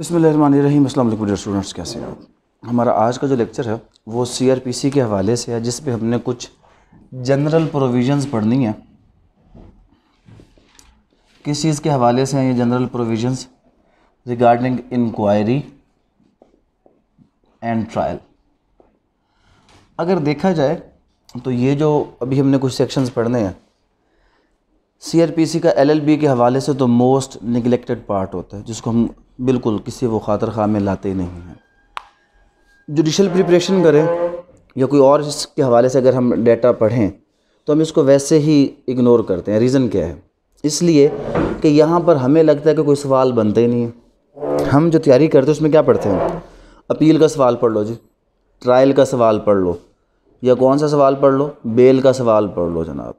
बिसमीम अस्सलाम स्टूडेंट्स कैसे हैं हमारा आज का जो लेक्चर है वो सीआरपीसी के हवाले से है जिस पे हमने कुछ जनरल प्रोविजंस पढ़नी है किस चीज़ के हवाले से हैं ये general provisions regarding inquiry and trial अगर देखा जाए तो ये जो अभी हमने कुछ सेक्शंस पढ़ने हैं सी का एल के हवाले से तो मोस्ट निगलेक्टेड पार्ट होता है जिसको हम बिल्कुल किसी वो खातर खा में लाते नहीं हैं जुडिशल प्रिपरेशन करें या कोई और इसके हवाले से अगर हम डेटा पढ़ें तो हम इसको वैसे ही इग्नोर करते हैं रीज़न क्या है इसलिए कि यहाँ पर हमें लगता है कि कोई सवाल बनते ही नहीं है हम जो तैयारी करते हैं उसमें क्या पढ़ते हैं अपील का सवाल पढ़ लो जी ट्रायल का सवाल पढ़ लो या कौन सा सवाल पढ़ लो बेल का सवाल पढ़ लो जनाब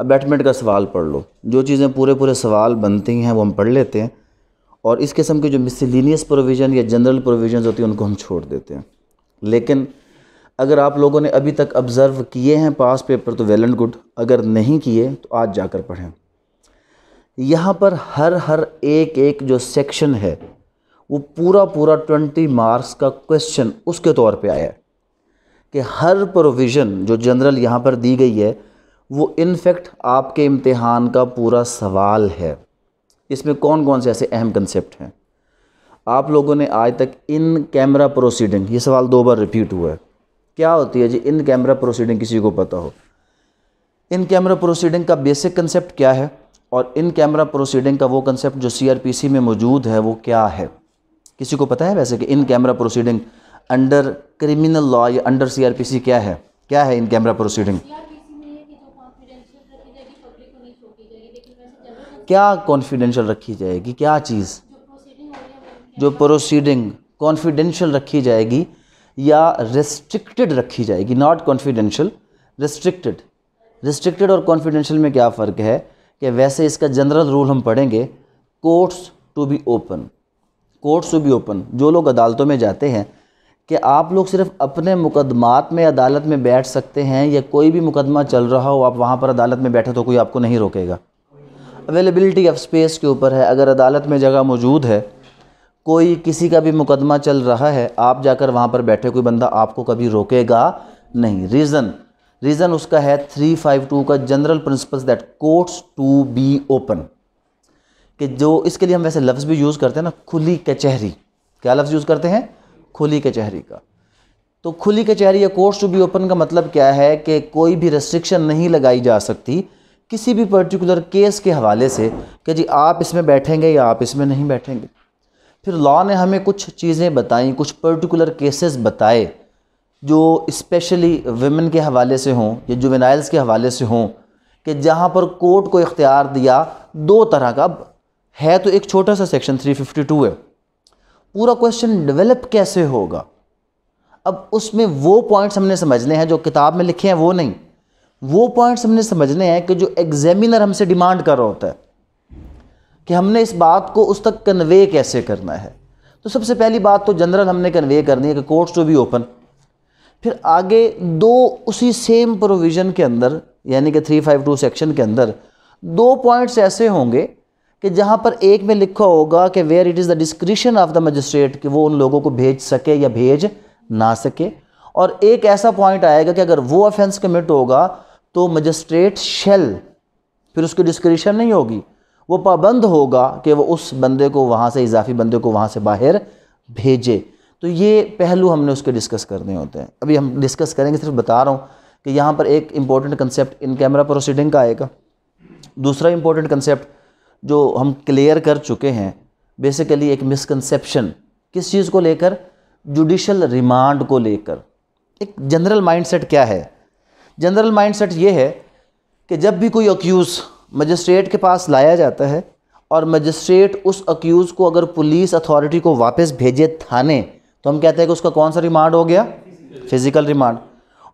अब बैटमेंट का सवाल पढ़ लो जो चीज़ें पूरे पूरे सवाल बनती हैं वो हम पढ़ लेते हैं और इस किस्म के जो मिसलिनियस प्रोविज़न या जनरल प्रोविज़न होती हैं उनको हम छोड़ देते हैं लेकिन अगर आप लोगों ने अभी तक ऑब्ज़र्व किए हैं पास पेपर तो वेल एंड गुड अगर नहीं किए तो आज जाकर पढ़ें यहाँ पर हर हर एक एक जो सेक्शन है वो पूरा पूरा ट्वेंटी मार्क्स का क्वेश्चन उसके तौर पे आया है कि हर प्रोविज़न जो जनरल यहाँ पर दी गई है वो इनफेक्ट आपके इम्तहान का पूरा सवाल है इसमें कौन कौन से ऐसे अहम कंसेप्ट हैं आप लोगों ने आज तक इन कैमरा प्रोसीडिंग ये सवाल दो बार रिपीट हुआ है क्या होती है जी इन कैमरा प्रोसीडिंग किसी को पता हो इन कैमरा प्रोसीडिंग का बेसिक कंसेप्ट क्या है और इन कैमरा प्रोसीडिंग का वो कंसेप्ट जो सी में मौजूद है वो क्या है किसी को पता है वैसे कि in camera proceeding under criminal law या अंडर सी क्या है क्या है इन कैमरा प्रोसीडिंग क्या कॉन्फिडेंशियल रखी जाएगी क्या चीज़ जो प्रोसीडिंग कॉन्फिडेंशियल रखी जाएगी या रिस्ट्रिक्टेड रखी जाएगी नॉट कॉन्फिडेंशियल रिस्ट्रिक्टेड रिस्ट्रिक्टेड और कॉन्फिडेंशियल में क्या फ़र्क है कि वैसे इसका जनरल रूल हम पढ़ेंगे courts to be open courts to be open जो लोग अदालतों में जाते हैं कि आप लोग सिर्फ अपने मुकदमात में अदालत में बैठ सकते हैं या कोई भी मुकदमा चल रहा हो आप वहाँ पर अदालत में बैठे तो कोई आपको नहीं रोकेगा अवेलेबिलिटी ऑफ स्पेस के ऊपर है अगर अदालत में जगह मौजूद है कोई किसी का भी मुकदमा चल रहा है आप जाकर वहाँ पर बैठे कोई बंदा आपको कभी रोकेगा नहीं रीज़न रीज़न उसका है थ्री फाइव टू का general principles that courts to be open कि जो इसके लिए हम वैसे लफ्ज़ भी यूज़ करते हैं ना खुली कचहरी क्या लफ्ज़ यूज़ करते हैं खुली कचहरी का तो खुली कचहरी या कोर्ट्स टू बी ओपन का मतलब क्या है कि कोई भी रेस्ट्रिक्शन नहीं लगाई जा सकती किसी भी पर्टिकुलर केस के हवाले से कि जी आप इसमें बैठेंगे या आप इसमें नहीं बैठेंगे फिर लॉ ने हमें कुछ चीज़ें बताई कुछ पर्टिकुलर केसेस बताए जो इस्पेशली वेमेन के हवाले से हों या जुवेनाइल्स के हवाले से हों कि जहाँ पर कोर्ट को इख्तियार दिया दो तरह का है तो एक छोटा सा सेक्शन 352 है पूरा क्वेश्चन डेवलप कैसे होगा अब उसमें वो पॉइंट्स हमने समझने हैं जो किताब में लिखे हैं वो नहीं वो पॉइंट्स हमने समझने हैं कि जो एग्जामिनर हमसे डिमांड कर रहा होता है कि हमने इस बात को उस तक कन्वे कैसे करना है तो सबसे पहली बात तो जनरल हमने कन्वे करनी है कि कोर्ट्स टू बी ओपन फिर आगे दो उसी सेम प्रोविज़न के अंदर यानी कि थ्री फाइव टू सेक्शन के अंदर दो पॉइंट्स ऐसे होंगे कि जहाँ पर एक में लिखा होगा कि where it is the description of the magistrate कि वो उन लोगों को भेज सके या भेज ना सके और एक ऐसा पॉइंट आएगा कि अगर वो ऑफेंस कमिट होगा तो मजिस्ट्रेट शेल फिर उसकी डिस्क्रिशन नहीं होगी वो पाबंद होगा कि वो उस बंदे को वहाँ से इजाफी बंदे को वहाँ से बाहर भेजे तो ये पहलू हमने उसके डिस्कस करने होते हैं अभी हम डिस्कस करेंगे सिर्फ बता रहा हूँ कि यहाँ पर एक important concept in camera proceeding का आएगा दूसरा इम्पॉर्टेंट कंसेप्ट जो हम क्लियर कर चुके हैं बेसिकली एक मिसकनसेप्शन किस चीज़ को लेकर जुडिशल रिमांड को लेकर एक जनरल माइंडसेट क्या है जनरल माइंडसेट ये है कि जब भी कोई अक्यूज़ मजिस्ट्रेट के पास लाया जाता है और मजिस्ट्रेट उस अक्यूज़ को अगर पुलिस अथॉरिटी को वापस भेजे थाने तो हम कहते हैं कि उसका कौन सा रिमांड हो गया फिज़िकल रिमांड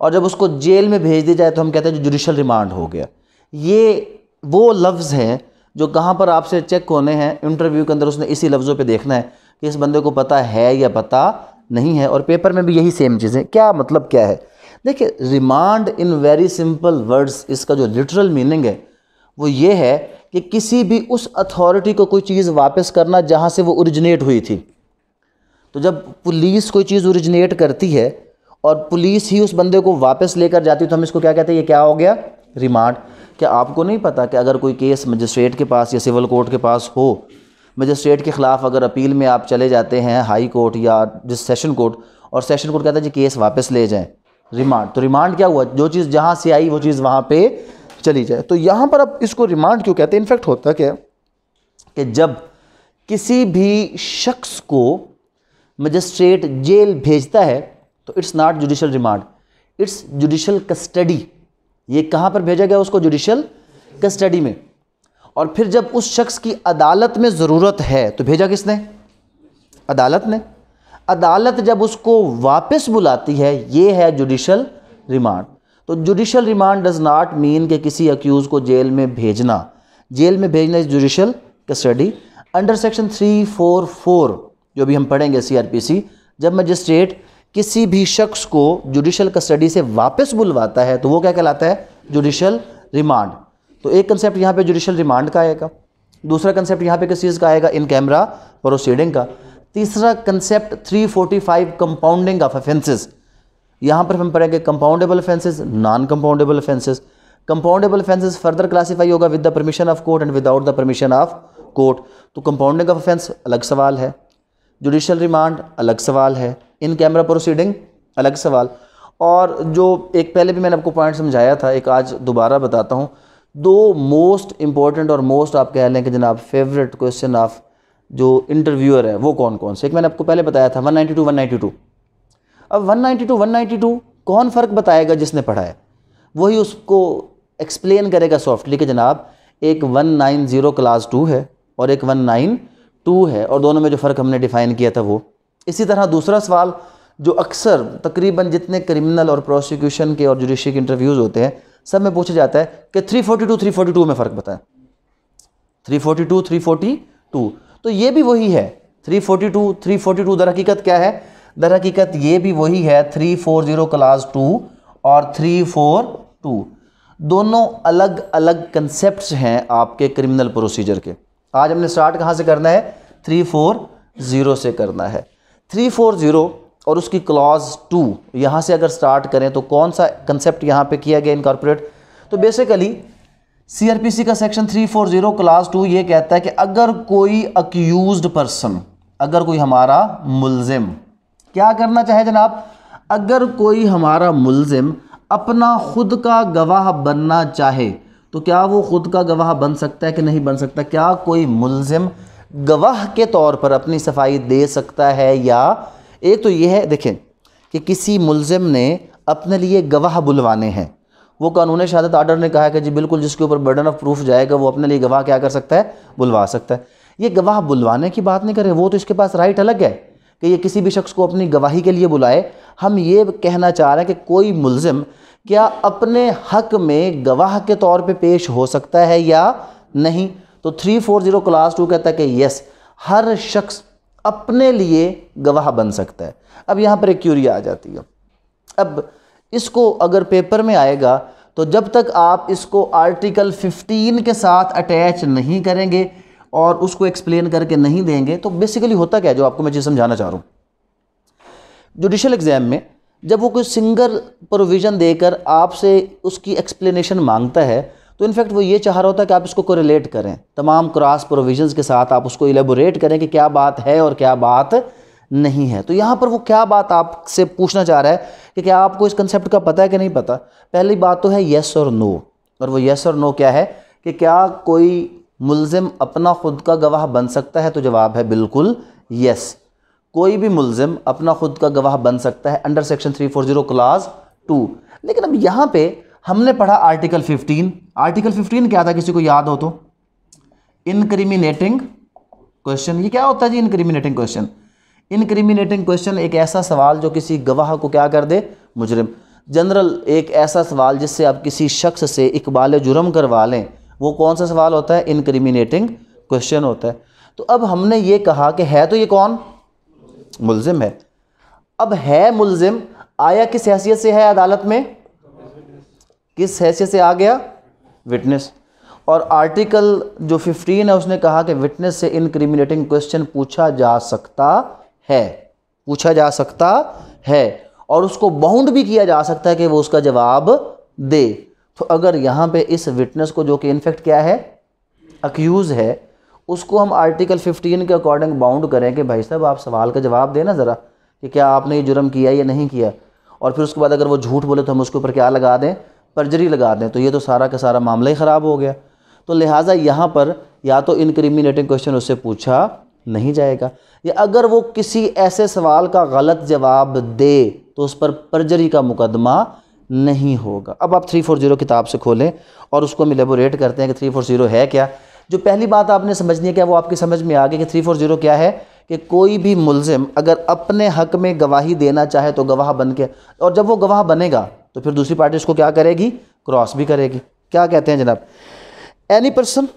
और जब उसको जेल में भेज दिया जाए तो हम कहते हैं जो जुडिशल रिमांड हो गया ये वो लफ्ज़ हैं जो कहाँ पर आपसे चेक होने हैं इंटरव्यू के अंदर उसने इसी लफ्ज़ों पे देखना है कि इस बंदे को पता है या पता नहीं है और पेपर में भी यही सेम चीज़ें क्या मतलब क्या है देखिए remand in very simple words इसका जो लिटरल मीनिंग है वो ये है कि किसी भी उस अथॉरिटी को कोई चीज़ वापस करना जहाँ से वो ओरिजिनेट हुई थी तो जब पुलिस कोई चीज़ ओरिजिनेट करती है और पुलिस ही उस बंदे को वापस लेकर जाती है तो हम इसको क्या कहते हैं ये क्या हो गया रिमांड क्या आपको नहीं पता कि अगर कोई केस मजिस्ट्रेट के पास या सिविल कोर्ट के पास हो मजिस्ट्रेट के ख़िलाफ़ अगर अपील में आप चले जाते हैं हाई कोर्ट या जिस सेशन कोर्ट और सेशन कोर्ट कहता है जी केस वापस ले जाएं रिमांड तो रिमांड क्या हुआ जो चीज़ जहाँ से आई वो चीज़ वहाँ पे चली जाए तो यहाँ पर अब इसको रिमांड क्यों कहते हैं इनफैक्ट होता क्या कि जब किसी भी शख्स को मजिस्ट्रेट जेल भेजता है तो it's not judicial remand it's judicial custody ये कहाँ पर भेजा गया उसको जुडिशल कस्टडी में और फिर जब उस शख्स की अदालत में ज़रूरत है तो भेजा किसने अदालत ने अदालत जब उसको वापस बुलाती है ये है जुडिशल रिमांड तो judicial remand does not mean के किसी अक्यूज़ को जेल में भेजना जेल में भेजना judicial custody under section three four four जो भी हम पढ़ेंगे सीआरपीसी जब मजिस्ट्रेट किसी भी शख्स को जुडिशल कस्टडी से वापस बुलवाता है तो वो क्या कहलाता है जुडिशल रिमांड तो एक कंसेप्ट यहाँ पे जुडिशल रिमांड का आएगा दूसरा कंसेप्ट यहाँ पे किस चीज़ का आएगा इन कैमरा प्रोसीडिंग का तीसरा कंसेप्ट 345 कंपाउंडिंग ऑफ अफेंसेज यहाँ पर हम पढ़ेंगे compoundable offences non compoundable offences compoundable offences further classify होगा with the permission of court and without the permission of court तो कंपाउंडिंग ऑफ अफेंस अलग सवाल है जुडिशल रिमांड अलग सवाल है इन कैमरा प्रोसीडिंग अलग सवाल और जो एक पहले भी मैंने आपको पॉइंट समझाया था एक आज दोबारा बताता हूँ दो मोस्ट इम्पॉर्टेंट और मोस्ट आप कह लें कि जनाब फेवरेट क्वेश्चन ऑफ जो इंटरव्यूअर है वो कौन कौन से एक मैंने आपको पहले बताया था 192 192 अब 192 192 कौन फ़र्क बताएगा जिसने पढ़ा है वही उसको एक्सप्लेन करेगा सॉफ्टली कि जनाब एक 190 क्लास टू है और एक 192 है और दोनों में जो फ़र्क हमने डिफ़ाइन किया था वो इसी तरह दूसरा सवाल जो अक्सर तकरीबन जितने क्रिमिनल और प्रोसिक्यूशन के और जुडिशरी के इंटरव्यूज़ होते हैं सब में पूछा जाता है कि 342 342 में फ़र्क बताएं 342 342 तो ये भी वही है 342 342 दर हकीकत क्या है दर हकीकत ये भी वही है 340 क्लास टू और 342 दोनों अलग अलग कंसेप्ट हैं आपके क्रिमिनल प्रोसीजर के आज हमने स्टार्ट कहाँ से करना है 340 से करना है 340 और उसकी क्लॉज टू यहाँ से अगर स्टार्ट करें तो कौन सा कंसेप्ट यहाँ पे किया गया इनकॉर्पोरेट तो बेसिकली सीआरपीसी का सेक्शन 340 क्लास टू ये कहता है कि अगर कोई अक्यूज पर्सन अगर कोई हमारा मुलजिम क्या करना चाहे जनाब अगर कोई हमारा मुलजिम अपना खुद का गवाह बनना चाहे तो क्या वो खुद का गवाह बन सकता है कि नहीं बन सकता क्या कोई मुलजिम गवाह के तौर पर अपनी सफाई दे सकता है या एक तो ये है देखें कि किसी मुलम ने अपने लिए गवाह बुलवाने हैं वो कानून शहादत आर्डर ने कहा है कि जी बिल्कुल जिसके ऊपर बर्डन ऑफ प्रूफ जाएगा वो अपने लिए गवाह क्या कर सकता है बुलवा सकता है ये गवाह बुलवाने की बात नहीं करें वो तो इसके पास राइट अलग है कि ये किसी भी शख्स को अपनी गवाही के लिए बुलाए हम ये कहना चाह रहे हैं कि कोई मुलजम क्या अपने हक में गवाह के तौर पे पेश हो सकता है या नहीं तो three four zero class two कहता है कि यस हर शख्स अपने लिए गवाह बन सकता है अब यहाँ पर एक क्यूरिया आ जाती है अब इसको अगर पेपर में आएगा तो जब तक आप इसको आर्टिकल 15 के साथ अटैच नहीं करेंगे और उसको एक्सप्लेन करके नहीं देंगे तो बेसिकली होता क्या है जो आपको मैं चीज़ समझाना चाह रहा हूँ जुडिशल एग्ज़ाम में जब वो कोई सिंगल प्रोविज़न देकर आपसे उसकी एक्सप्लेनेशन मांगता है तो इनफैक्ट वो ये चाह रहा होता है कि आप इसको कोरिलेट करें तमाम क्रॉस प्रोविजंस के साथ आप उसको एलेबोरेट करें कि क्या बात है और क्या बात नहीं है तो यहाँ पर वो क्या बात आपसे पूछना चाह रहा है कि क्या आपको इस कंसेप्ट का पता है कि नहीं पता पहली बात तो है येस और नो और वो येस और नो क्या है कि क्या कोई मुलजिम अपना ख़ुद का गवाह बन सकता है तो जवाब है बिल्कुल येस कोई भी मुलजिम अपना ख़ुद का गवाह बन सकता है under section three four zero class two लेकिन अब यहाँ पे हमने पढ़ा आर्टिकल 15 आर्टिकल 15 क्या था किसी को याद हो तो इनक्रिमिनेटिंग क्वेश्चन ये क्या होता है जी इनक्रिमिनेटिंग क्वेश्चन इनक्रिमिनेटिंग क्वेश्चन एक ऐसा सवाल जो किसी गवाह को क्या कर दे मुजरिम जनरल एक ऐसा सवाल जिससे आप किसी शख्स से इकबाल जुर्म करवा लें वो कौन सा सवाल होता है इनक्रिमिनेटिंग क्वेश्चन होता है तो अब हमने ये कहा कि है तो ये कौन मुलजिम है अब है मुलजिम आया किस हैसियत से है अदालत में किस हैसियत से आ गया विटनेस और आर्टिकल जो 15 है उसने कहा कि विटनेस से इनक्रिमिनेटिंग क्वेश्चन पूछा जा सकता है पूछा जा सकता है और उसको बाउंड भी किया जा सकता है कि वो उसका जवाब दे तो अगर यहाँ पे इस विटनेस को जो कि इनफेक्ट क्या है अक्यूज़ है उसको हम आर्टिकल 15 के अकॉर्डिंग बाउंड करें कि भाई साहब आप सवाल का जवाब देना ज़रा कि क्या आपने ये जुर्म किया या नहीं किया और फिर उसके बाद अगर वो झूठ बोले तो हम उसके ऊपर क्या लगा दें पर्जरी लगा दें तो ये तो सारा का सारा मामला ही ख़राब हो गया तो लिहाजा यहाँ पर या तो इनक्रिमिनेटिंग क्वेश्चन उससे पूछा नहीं जाएगा या अगर वो किसी ऐसे सवाल का गलत जवाब दे तो उस पर पर्जरी का मुकदमा नहीं होगा अब आप थ्री फोर ज़ीरो किताब से खोलें और उसको हम एलेबोरेट करते हैं कि थ्री फोर ज़ीरो है क्या जो पहली बात आपने समझनी है क्या वो आपकी समझ में आ गई कि थ्री फोर ज़ीरो क्या है कि कोई भी मुलजिम अगर अपने हक में गवाही देना चाहे तो गवाह बन के और जब वो गवाह बनेगा तो फिर दूसरी पार्टी उसको क्या करेगी क्रॉस भी करेगी क्या कहते हैं जनाब any person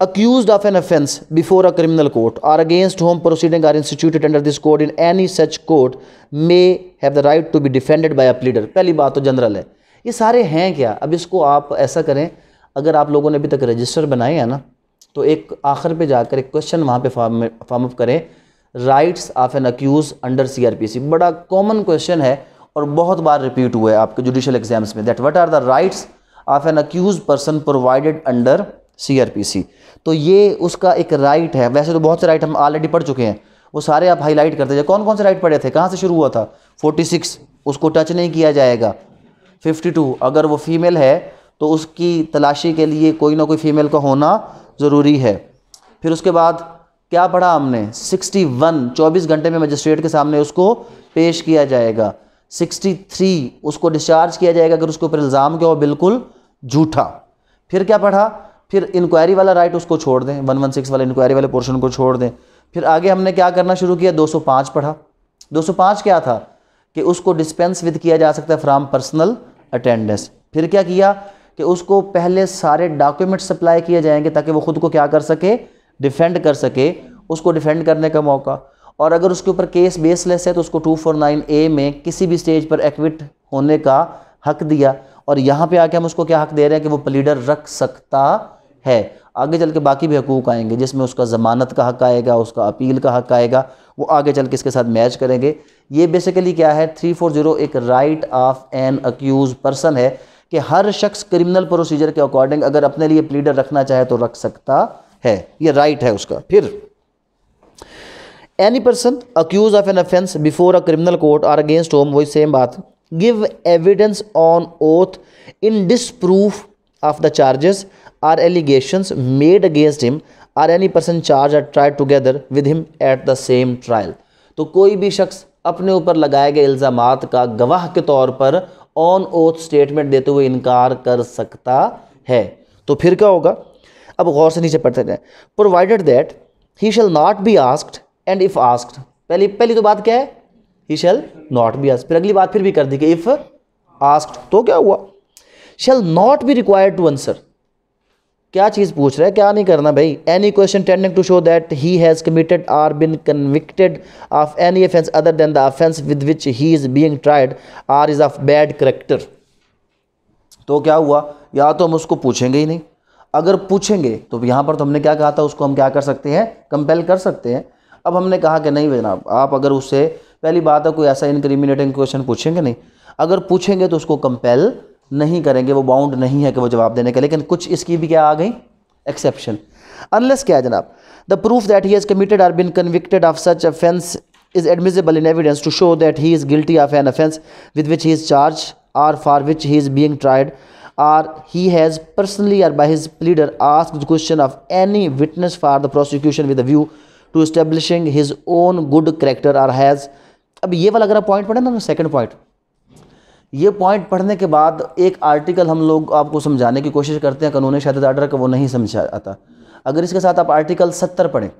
accused of an offence before a criminal court or against whom proceeding are instituted under this court in any such court may have the right to be defended by a pleader पहली बात तो general है ये सारे हैं क्या अब इसको आप ऐसा करें अगर आप लोगों ने अभी तक रजिस्टर बनाए हैं ना तो एक आखिर पे जाकर एक क्वेश्चन वहाँ पे फॉर्म अप करें rights of an accused under C R P C बड़ा कॉमन क्वेश्चन है और बहुत बार रिपीट हुआ है आपके जुडिशल एग्जाम्स में that what are the rights of an accused person provided under C तो ये उसका एक राइट है वैसे तो बहुत से राइट हम ऑलरेडी पढ़ चुके हैं वो सारे आप हाईलाइट करते जाए कौन कौन से राइट पढ़े थे कहाँ से शुरू हुआ था सिक्स उसको टच नहीं किया जाएगा टू अगर वो फीमेल है तो उसकी तलाशी के लिए कोई ना कोई फीमेल का होना ज़रूरी है फिर उसके बाद क्या पढ़ा हमने 61 24 घंटे में मजिस्ट्रेट के सामने उसको पेश किया जाएगा 63 उसको डिस्चार्ज किया जाएगा अगर उसके ऊपर इल्ज़ाम क्या हो बिल्कुल झूठा फिर क्या पढ़ा फिर इंक्वायरी वाला राइट उसको छोड़ दें 116 वाले इंक्वायरी वाले पोर्शन को छोड़ दें फिर आगे हमने क्या करना शुरू किया 205 पढ़ा 205 क्या था कि उसको डिस्पेंस विद किया जा सकता है फ्राम पर्सनल अटेंडेंस फिर क्या किया कि उसको पहले सारे डॉक्यूमेंट्स सप्लाई किए जाएंगे ताकि वो खुद को क्या कर सके डिफेंड कर सके उसको डिफेंड करने का मौका और अगर उसके ऊपर केस बेसलेस है तो उसको 249 ए में किसी भी स्टेज पर एक्विट होने का हक दिया और यहाँ पे आके हम उसको क्या हक दे रहे हैं कि वो प्लीडर रख सकता है आगे चल के बाकी भी हकूक आएंगे जिसमें उसका ज़मानत का हक आएगा उसका अपील का हक आएगा वो आगे चल के इसके साथ मैच करेंगे ये बेसिकली क्या है थ्री फोर जीरो एक right of an accused person है कि हर शख्स क्रिमिनल प्रोसीजर के अकॉर्डिंग अगर अपने लिए प्लीडर रखना चाहे तो रख सकता है ये राइट है उसका फिर any person accused of an offence before a criminal court or against whom वही सेम बात give evidence on oath in disproof of the charges or allegation made against him or any person charge or try together with him at the same trial तो कोई भी शख्स अपने ऊपर लगाए गए इल्ज़ाम का गवाह के तौर पर ऑन ओथ स्टेटमेंट देते हुए इनकार कर सकता है तो फिर क्या होगा अब गौर से नीचे पढ़ते हैं provided that he shall not be asked and if asked पहली पहली तो बात क्या है he shall not be ask फिर अगली बात फिर भी कर दी कि इफ़ आस्क्ड तो क्या हुआ shall not be required to answer क्या चीज़ पूछ रहा है क्या नहीं करना भाई any question tending to show that he has committed or been convicted of any offence other than the offence with which he is being tried or is of bad character तो क्या हुआ या तो हम उसको पूछेंगे ही नहीं अगर पूछेंगे तो यहाँ पर तो हमने क्या कहा था उसको हम क्या कर सकते हैं कंपेल कर सकते हैं अब हमने कहा कि नहीं भाई जनाब आप अगर उससे पहली बात है कोई ऐसा इनक्रिमिनेटिंग क्वेश्चन पूछेंगे नहीं अगर पूछेंगे तो उसको कंपेल नहीं करेंगे वो बाउंड नहीं है कि वो जवाब देने के लेकिन कुछ इसकी भी क्या आ गई एक्सेप्शन अनलेस क्या है जनाब the proof that he is committed or been convicted of such offence is admissible in evidence to show that he is guilty of an offence with which he is charge or for which he is being tried or he has personally or by his leader ask the question of any witness for the prosecution with view to establishing his own good character or has अब ये वाला अगर आप point पढ़ें ना second तो point ये point पढ़ने के बाद एक आर्टिकल हम लोग आपको समझाने की कोशिश करते हैं कानून शहद आर्डर का वो नहीं समझा आता अगर इसके साथ आप आर्टिकल सत्तर पढ़ें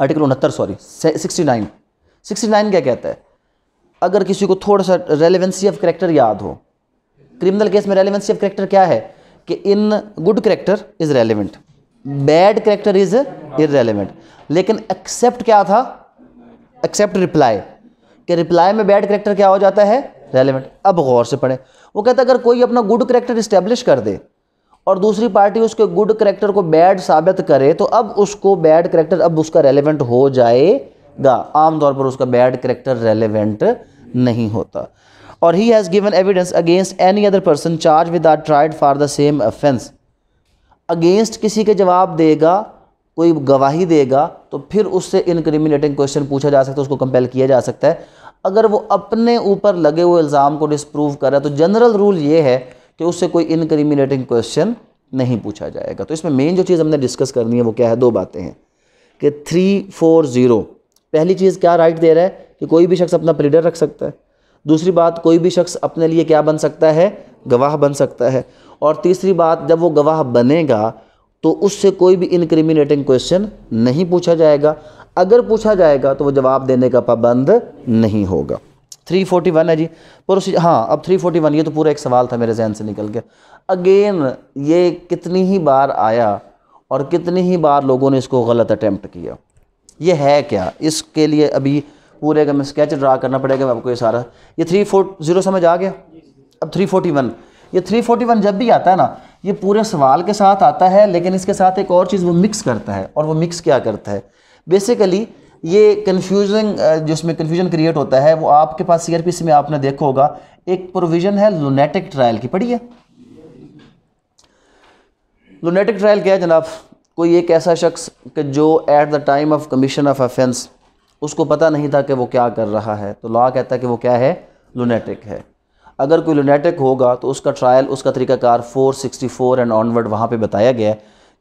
आर्टिकल उनहत्तर sorry sixty nine sixty nine क्या कहता है अगर किसी को थोड़ा सा रेलिवेंसी ऑफ करेक्टर याद हो क्रिमिनल केस में रेलिवेंसी ऑफ करेक्टर क्या है कि in good character is relevant bad character is irrelevant लेकिन एक्सेप्ट क्या था एक्सेप्ट रिप्लाई कि रिप्लाई में बैड करेक्टर क्या हो जाता है रेलिवेंट अब गौर से पढ़े वो कहता है अगर कोई अपना गुड करेक्टर इस्टेब्लिश कर दे और दूसरी पार्टी उसके गुड करेक्टर को बैड साबित करे तो अब उसको बैड करेक्टर अब उसका रेलिवेंट हो जाएगा आमतौर पर उसका बैड करेक्टर रेलिवेंट नहीं होता और he has given evidence against any other person charge with or tried for the same offence against किसी के जवाब देगा कोई गवाही देगा तो फिर उससे इनक्रिमिनेटिंग क्वेश्चन पूछा जा सकता है उसको कंपेल किया जा सकता है अगर वो अपने ऊपर लगे हुए इल्ज़ाम को रहा है तो जनरल रूल ये है कि उससे कोई इनक्रिमिनेटिंग क्वेश्चन नहीं पूछा जाएगा तो इसमें मेन जो चीज़ हमने डिस्कस करनी है वो क्या है दो बातें हैं कि थ्री फोर ज़ीरो पहली चीज़ क्या राइट दे रहा है कि कोई भी शख्स अपना प्रीडर रख सकता है दूसरी बात कोई भी शख्स अपने लिए क्या बन सकता है गवाह बन सकता है और तीसरी बात जब वो गवाह बनेगा तो उससे कोई भी इनक्रिमिनेटिंग क्वेश्चन नहीं पूछा जाएगा अगर पूछा जाएगा तो वो जवाब देने का पाबंद नहीं होगा 341 है जी प्रोसीजर हाँ अब 341 ये तो पूरा एक सवाल था मेरे जहन से निकल गया अगेन ये कितनी ही बार आया और कितनी ही बार लोगों ने इसको गलत अटैम्प्ट किया ये है क्या इसके लिए अभी पूरे का मैं स्केच ड्रा करना पड़ेगा मैं आपको ये सारा ये थ्री फोर जीरो समझ आ गया अब 341 ये 341 जब भी आता है ना ये पूरे सवाल के साथ आता है लेकिन इसके साथ एक और चीज़ वो मिक्स करता है और वो मिक्स क्या करता है बेसिकली ये कन्फ्यूजिंग जिसमें कन्फ्यूजन क्रिएट होता है वो आपके पास सी आर पी सी में आपने देखा होगा एक प्रोविज़न है लोनेटिक ट्रायल की पढ़िए लोनेटिक ट्रायल क्या है जनाब कोई एक ऐसा शख्स कि जो at the time of commission of offence उसको पता नहीं था कि वो क्या कर रहा है तो लॉ कहता है कि वो क्या है लुनेटिक है अगर कोई लुनेटिक होगा तो उसका ट्रायल उसका तरीकाकार 464 एंड ऑनवर्ड वहाँ पे बताया गया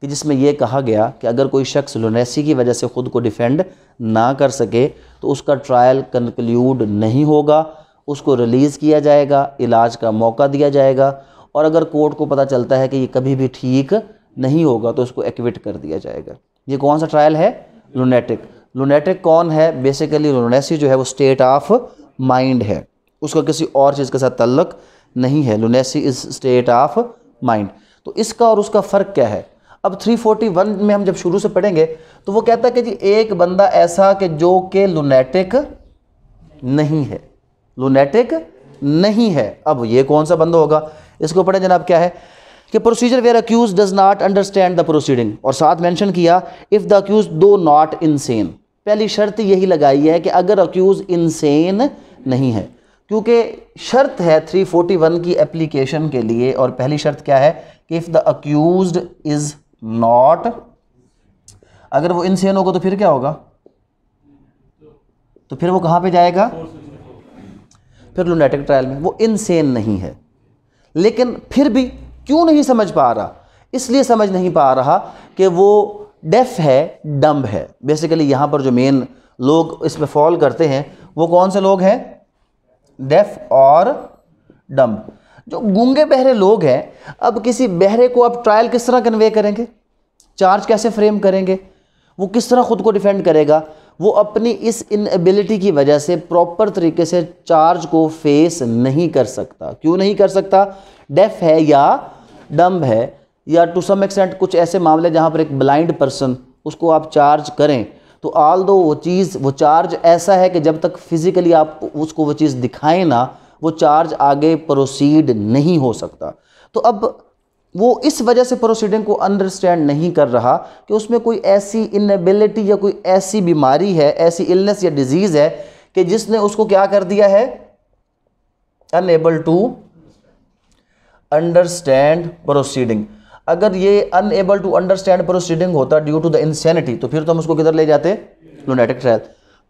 कि जिसमें यह कहा गया कि अगर कोई शख्स लुनेसी की वजह से ख़ुद को डिफेंड ना कर सके तो उसका ट्रायल कंक्लूड नहीं होगा उसको रिलीज़ किया जाएगा इलाज का मौका दिया जाएगा और अगर कोर्ट को पता चलता है कि ये कभी भी ठीक नहीं होगा तो उसको एक्विट कर दिया जाएगा ये कौन सा ट्रायल है लुनेटिक लुनेटिक कौन है बेसिकली लुनेसी जो है वो स्टेट ऑफ माइंड है उसका किसी और चीज़ के साथ तल्लक नहीं है lunacy is state of mind तो इसका और उसका फ़र्क क्या है अब 341 में हम जब शुरू से पढ़ेंगे तो वो कहता है कि जी एक बंदा ऐसा कि जो कि लुनेटिक नहीं है लुनेटिक नहीं है अब ये कौन सा बंदा होगा इसको पढ़े जनाब क्या है कि procedure where accused does not understand the proceeding और साथ मेंशन किया if the accused do not insane पहली शर्त यही लगाई है कि अगर अक्यूज इनसेन नहीं है क्योंकि शर्त है 341 की एप्लीकेशन के लिए और पहली शर्त क्या है कि if the accused is not अगर वो इनसेन होगा तो फिर क्या होगा तो फिर वो कहाँ पे जाएगा फिर लोनेटिक ट्रायल में वो इनसेन नहीं है लेकिन फिर भी क्यों नहीं समझ पा रहा इसलिए समझ नहीं पा रहा कि वो डेफ है डम्ब है बेसिकली यहाँ पर जो मेन लोग इसमें फॉल करते हैं वो कौन से लोग हैं डेफ और डम जो गूंगे बहरे लोग हैं अब किसी बहरे को आप ट्रायल किस तरह कन्वे करेंगे चार्ज कैसे फ्रेम करेंगे वो किस तरह ख़ुद को डिफेंड करेगा वो अपनी इस इनएबिलिटी की वजह से प्रॉपर तरीके से चार्ज को फेस नहीं कर सकता क्यों नहीं कर सकता डेफ है या डम्ब है या टू सम एक्सटेंट कुछ ऐसे मामले जहाँ पर एक ब्लाइंड पर्सन उसको आप चार्ज करें तो आल दो वो चीज़ वो चार्ज ऐसा है कि जब तक फिज़िकली आप उसको वो चीज़ दिखाएं ना वो चार्ज आगे प्रोसीड नहीं हो सकता तो अब वो इस वजह से प्रोसीडिंग को अंडरस्टैंड नहीं कर रहा कि उसमें कोई ऐसी इनएबिलिटी या कोई ऐसी बीमारी है ऐसी इलनेस या डिजीज़ है कि जिसने उसको क्या कर दिया है अनएबल टू अंडरस्टैंड प्रोसीडिंग अगर ये अनएबल टू अंडरस्टैंड प्रोसीडिंग होता ड्यू टू द इंसैनिटी तो फिर तो हम उसको किधर ले जाते लोनेटिक ट्रायल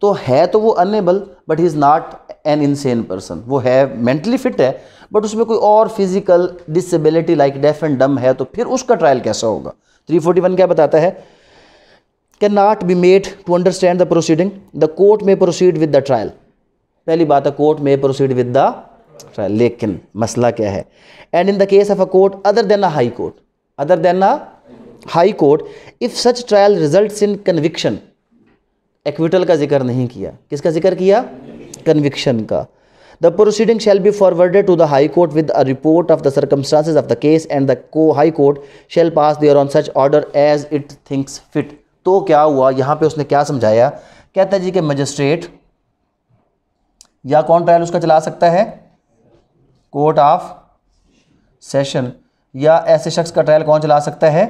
तो है तो वो unable but he is not an insane person वो है मेंटली फिट है बट उसमें कोई और physical disability like deaf and dumb है तो फिर उसका ट्रायल कैसा होगा 341 क्या बताता है can not be made to understand the proceeding the court में प्रोसीड विद द ट्रायल पहली बात है कोर्ट में प्रोसीड विद द ट्रायल लेकिन मसला क्या है and in the case of a court other than a high court other than a high court if such trial result in conviction acquittal का जिक्र नहीं किया किसका जिक्र किया कन्विक्शन का the proceeding shall be forwarded to the high court with a report of the circumstances of the case and the को high court shall pass there on such order as it thinks fit तो क्या हुआ यहां पे उसने क्या समझाया कहता जी कि मजिस्ट्रेट या कौन ट्रायल उसका चला सकता है कोर्ट ऑफ सेशन या ऐसे शख्स का ट्रायल कौन चला सकता है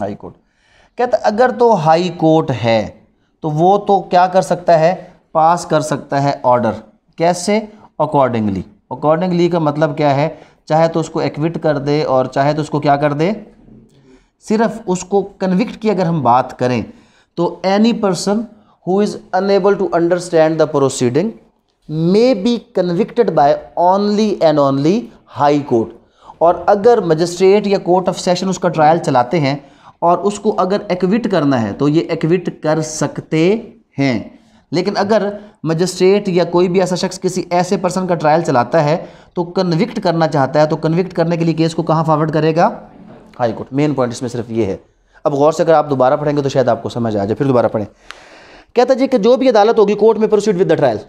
हाई कोर्ट कहता अगर तो हाई कोर्ट है तो वो तो क्या कर सकता है पास कर सकता है ऑर्डर कैसे अकॉर्डिंगली अकॉर्डिंगली का मतलब क्या है चाहे तो उसको एक्विट कर दे और चाहे तो उसको क्या कर दे सिर्फ उसको कन्विक्ट की अगर हम बात करें तो any person who is unable to understand the proceeding may be convicted by only and only high court और अगर मजिस्ट्रेट या कोर्ट ऑफ सेशन उसका ट्रायल चलाते हैं और उसको अगर एक्विट करना है तो ये एक्विट कर सकते हैं लेकिन अगर मजिस्ट्रेट या कोई भी ऐसा शख्स किसी ऐसे पर्सन का ट्रायल चलाता है तो कन्विक्ट करना चाहता है तो कन्विक्ट करने के लिए केस को कहाँ फॉरवर्ड करेगा हाई कोर्ट मेन पॉइंट इसमें सिर्फ ये है अब गौर से अगर आप दोबारा पढ़ेंगे तो शायद आपको समझ आ जाए फिर दोबारा पढ़ें कहता जी कि जो भी अदालत होगी कोर्ट में प्रोसीड विद द ट्रायल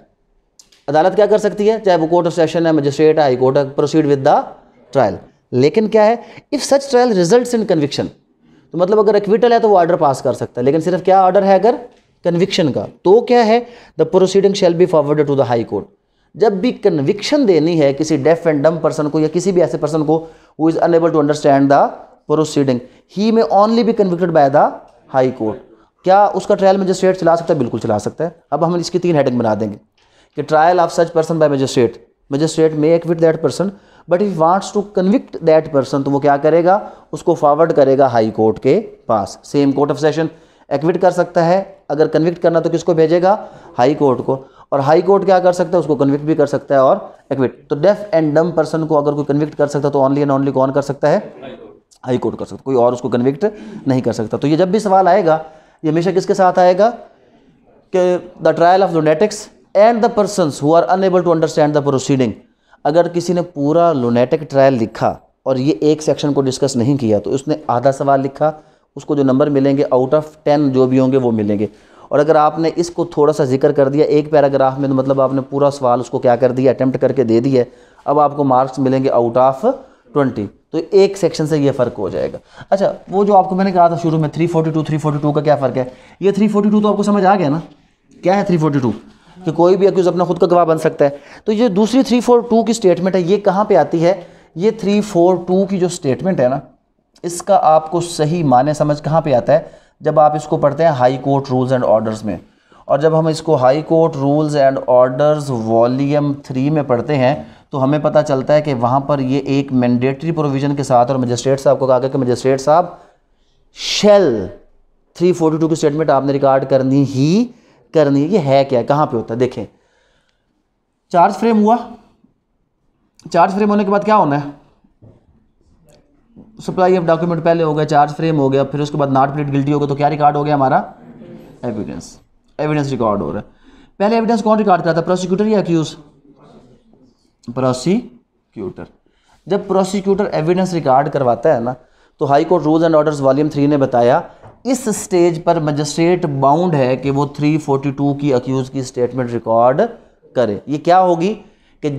अदालत क्या कर सकती है चाहे वो कोर्ट ऑफ सेशन है मजिस्ट्रेट है high court proceed with the trial लेकिन क्या है if such trial result in conviction तो मतलब अगर एक्विटल है तो वो ऑर्डर पास कर सकता है लेकिन सिर्फ क्या ऑर्डर है अगर कन्विक्शन का तो क्या है the proceeding shall be forward to the high court जब भी कन्विक्शन देनी है किसी डेफ एंड डम पर्सन को या किसी भी ऐसे पर्सन को who is unable to understand the proceeding he may only be convicted by the high court क्या उसका ट्रायल मजिस्ट्रेट चला सकता है बिल्कुल चला सकता है अब हम इसकी तीन हेडिंग बना देंगे कि trial of such person by magistrate magistrate may acquit that person but if wants to convict that person तो वो क्या करेगा उसको फॉरवर्ड करेगा हाई कोर्ट के पास same court of session acquit कर सकता है अगर कन्विक्ट करना तो किसको भेजेगा हाई कोर्ट को और हाई कोर्ट क्या कर सकता है उसको कन्विक्ट भी कर सकता है और एक्विट तो डेफ एंड डम पर्सन को अगर कोई कन्विक्ट कर सकता है तो ऑनली एंड ऑनली कौन कर सकता है हाई कोर्ट कर सकता कोई और उसको कन्विक्ट नहीं कर सकता तो ये जब भी सवाल आएगा ये हमेशा किसके साथ आएगा कि द ट्रायल ऑफ जोनेटिक्स and the person who are unable to understand the proceeding अगर किसी ने पूरा लोनेटिक ट्रायल लिखा और ये एक सेक्शन को डिस्कस नहीं किया तो उसने आधा सवाल लिखा उसको जो नंबर मिलेंगे आउट ऑफ टेन जो भी होंगे वो मिलेंगे और अगर आपने इसको थोड़ा सा जिक्र कर दिया एक पैराग्राफ में तो मतलब आपने पूरा सवाल उसको क्या कर दिया अटैम्प्ट करके दे दिया अब आपको मार्क्स मिलेंगे आउट ऑफ ट्वेंटी तो एक सेक्शन से ये फ़र्क हो जाएगा अच्छा वो जो आपको मैंने कहा था शुरू में three forty two three forty two का क्या फ़र्क है ये थ्री फोर्टी टू तो आपको समझ आ गया ना क्या है थ्री फोर्टी टू कि कोई भी अक्यूज़ अपना खुद का गवाह बन सकता है तो ये दूसरी थ्री फोर टू की स्टेटमेंट है ये कहाँ पे आती है ये थ्री फोर टू की जो स्टेटमेंट है ना इसका आपको सही माने समझ कहाँ पे आता है जब आप इसको पढ़ते हैं high court rules and orders में और जब हम इसको high court rules and orders volume three में पढ़ते हैं तो हमें पता चलता है कि वहाँ पर ये एक मैंडेटरी प्रोविज़न के साथ और मजिस्ट्रेट साहब को कहा गया कि मजिस्ट्रेट साहब शेल थ्री फोर्टी टू की स्टेटमेंट आपने रिकॉर्ड करनी ही करनी है ये है क्या है कहाँ पर होता है देखें चार्ज फ्रेम हुआ चार्ज फ्रेम होने के बाद क्या होना है सप्लाई ऑफ डॉक्यूमेंट पहले हो गया चार्ज फ्रेम हो गया फिर उसके बाद नॉट प्लेट गिल्टी हो गया तो क्या रिकॉर्ड हो गया हमारा एविडेंस एविडेंस रिकॉर्ड हो रहा है पहले एविडेंस कौन रिकॉर्ड करता था प्रोसिक्यूटर या अक्यूज प्रोसिक्यूटर जब प्रोसिक्यूटर एविडेंस रिकॉर्ड करवाता है ना तो high court rules and orders volume three ने बताया इस स्टेज पर मजिस्ट्रेट बाउंड है कि वो 342 की अक्यूज़ की स्टेटमेंट रिकॉर्ड करे ये क्या होगी कि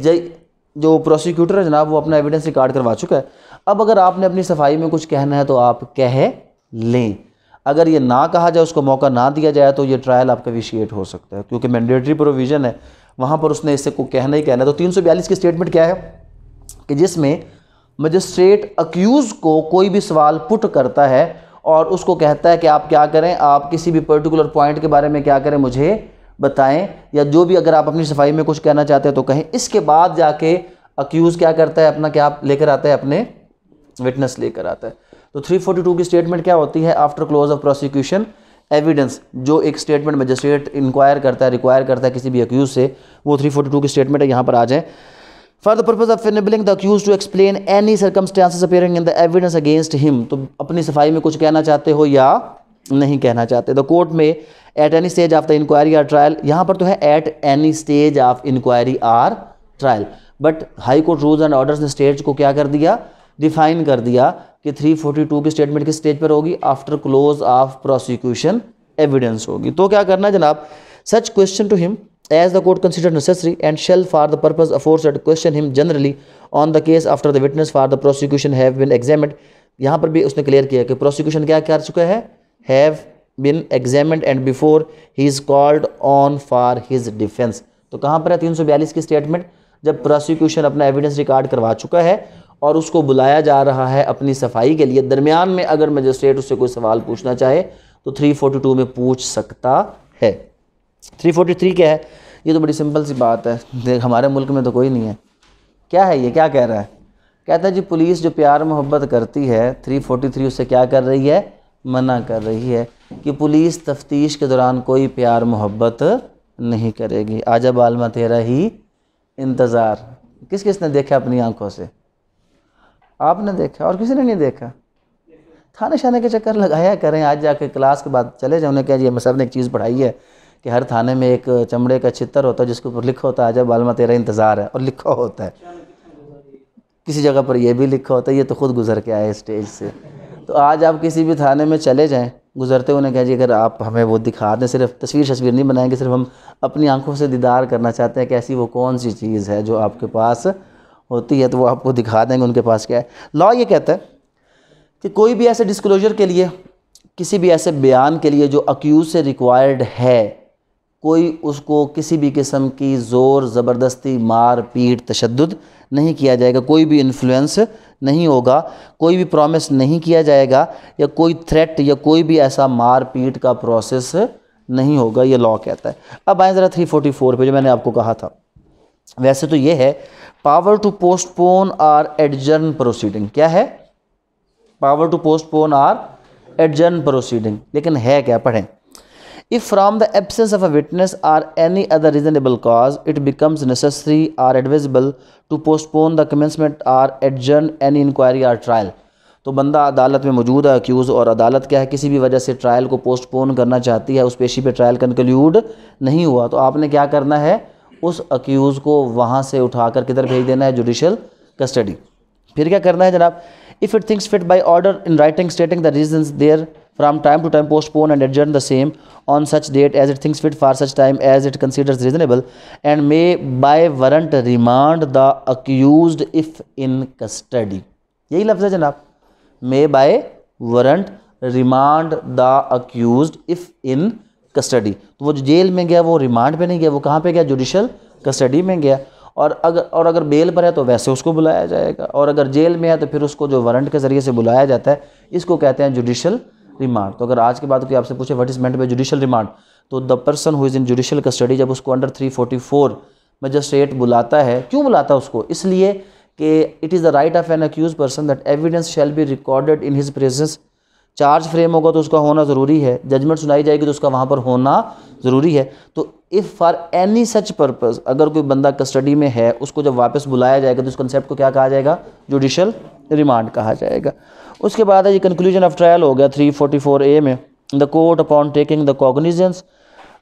जो प्रोसिक्यूटर है जनाब वो अपना एविडेंस रिकॉर्ड करवा चुका है अब अगर आपने अपनी सफाई में कुछ कहना है तो आप कह लें अगर ये ना कहा जाए उसको मौका ना दिया जाए तो ये ट्रायल आपका विशिएट हो सकता है क्योंकि मैंडेटरी प्रोविज़न है वहाँ पर उसने इससे को कहना ही कहना है तो 342 की स्टेटमेंट क्या है कि जिसमें मजिस्ट्रेट अक्यूज़ को कोई भी सवाल पुट करता है और उसको कहता है कि आप क्या करें आप किसी भी पर्टिकुलर पॉइंट के बारे में क्या करें मुझे बताएं या जो भी अगर आप अपनी सफाई में कुछ कहना चाहते हैं तो कहें इसके बाद जाके अक्यूज़ क्या करता है अपना क्या लेकर आता है अपने विटनेस लेकर आता है तो 342 की स्टेटमेंट क्या होती है after close of prosecution evidence जो एक स्टेटमेंट मजिस्ट्रेट इंक्वायर करता है रिक्वायर करता है किसी भी अक्यूज़ से वो 342 की स्टेटमेंट है यहाँ पर आ जाए for the purpose of enabling the accused to explain any circumstances appearing in the evidence against him तो अपनी सफाई में कुछ कहना चाहते हो या नहीं कहना चाहते द कोर्ट में at any stage of the inquiry or trial यहाँ पर तो है at any stage of inquiry or trial but high court rules and orders ने स्टेज को क्या कर दिया डिफाइन कर दिया कि 342 की स्टेटमेंट किस स्टेज पर होगी after close of prosecution evidence होगी तो क्या करना है जनाब such question to him the court consider necessary and shall for the purpose aforesaid question him generally on the case after the witness for the prosecution have been examined यहाँ पर भी उसने क्लियर किया कि prosecution क्या कर चुका है have been examined and before he is called on for his defence तो कहाँ पर है तीन सौ बयालीस की स्टेटमेंट जब प्रोसिक्यूशन अपना एविडेंस रिकॉर्ड करवा चुका है और उसको बुलाया जा रहा है अपनी सफाई के लिए दरमियान में अगर मजिस्ट्रेट उससे कोई सवाल पूछना चाहे तो थ्री फोर्टी टू में पूछ सकता है थ्री फोर्टी थ्री क्या है ये तो बड़ी सिंपल सी बात है देख हमारे मुल्क में तो कोई नहीं है क्या है ये क्या कह रहा है कहता है जी पुलिस जो प्यार मोहब्बत करती है थ्री फोर्टी थ्री उससे क्या कर रही है मना कर रही है कि पुलिस तफ्तीश के दौरान कोई प्यार मोहब्बत नहीं करेगी आजा बालमा तेरा ही इंतज़ार किस किस ने देखा अपनी आंखों से आपने देखा और किसी ने नहीं देखा थाने शाने के चक्कर लगाया करें आज जाके क्लास के बाद चले जाओ उन्हें कह जी मैं सब ने एक चीज़ पढ़ाई है कि हर थाने में एक चमड़े का चित्र होता है जिसके ऊपर लिखा होता है आजा बालमा तेरा इंतज़ार है और लिखा होता है किसी जगह पर यह भी लिखा होता है ये तो खुद गुजर के आए स्टेज से तो आज आप किसी भी थाने में चले जाएँ गुजरते उन्हें कहें जी अगर आप हमें वो दिखा दें सिर्फ तस्वीर तस्वीर नहीं बनाएंगे सिर्फ हम अपनी आंखों से दीदार करना चाहते हैं कि ऐसी वो कौन सी चीज़ है जो आपके पास होती है तो वो आपको दिखा देंगे उनके पास क्या है लॉ ये कहता है कि कोई भी ऐसे डिस्क्लोजर के लिए किसी भी ऐसे बयान के लिए जो अक्यूज़ से रिक्वायर्ड है कोई उसको किसी भी किस्म की ज़ोर ज़बरदस्ती मार पीट तशद नहीं किया जाएगा कोई भी इन्फ्लुएंस नहीं होगा कोई भी प्रॉमिस नहीं किया जाएगा या कोई थ्रेट या कोई भी ऐसा मार पीट का प्रोसेस नहीं होगा ये लॉ कहता है अब आए ज़रा 344 पे जो मैंने आपको कहा था वैसे तो ये है power to postpone or adjourn proceeding क्या है power to postpone or adjourn proceeding लेकिन है क्या पढ़ें if from the absence of a witness or any other reasonable cause it becomes necessary or advisable to postpone the commencement or adjourn any inquiry or trial तो बंदा अदालत में मौजूद है अक्यूज़ और अदालत क्या है किसी भी वजह से ट्रायल को पोस्टपोन करना चाहती है उस पेशी पे ट्रायल कंक्लूड नहीं हुआ तो आपने क्या करना है उस अक्यूज़ को वहाँ से उठाकर किधर भेज देना है जुडिशल कस्टडी फिर क्या करना है जनाब if it things fit by order in writing stating the reason there from time to time postpone and adjourn the same on such date as it thinks fit for such time as it considers reasonable and may by warrant remand the accused if in custody यही लफ्ज़ है जनाब may by warrant remand the accused if in custody तो वो jail में गया वो remand पे नहीं गया वो कहाँ पे गया जुडिशल कस्टडी में गया और अगर और अगर बेल पर है तो वैसे उसको बुलाया जाएगा और अगर जेल में है तो फिर उसको जो वारंट के ज़रिए से बुलाया जाता है इसको कहते हैं जुडिशल रिमांड तो अगर आज की बात कोई आपसे पूछे what is meant by judicial remand तो the person who is in judicial custody जब उसको under three forty four magistrate बुलाता है क्यों बुलाता है उसको इसलिए कि it is the right of an accused person that evidence shall be recorded in his presence charge frame होगा तो उसका होना ज़रूरी है जजमेंट सुनाई जाएगी तो उसका वहाँ पर होना ज़रूरी है तो if for any such purpose अगर कोई बंदा कस्टडी में है उसको जब वापस बुलाया जाएगा तो उस कंसेप्ट को क्या कहा जाएगा जुडिशल रिमांड कहा जाएगा उसके बाद है ये कंक्लूजन ऑफ ट्रायल हो गया थ्री फोर्टी फोर ए में the court upon taking the cognizance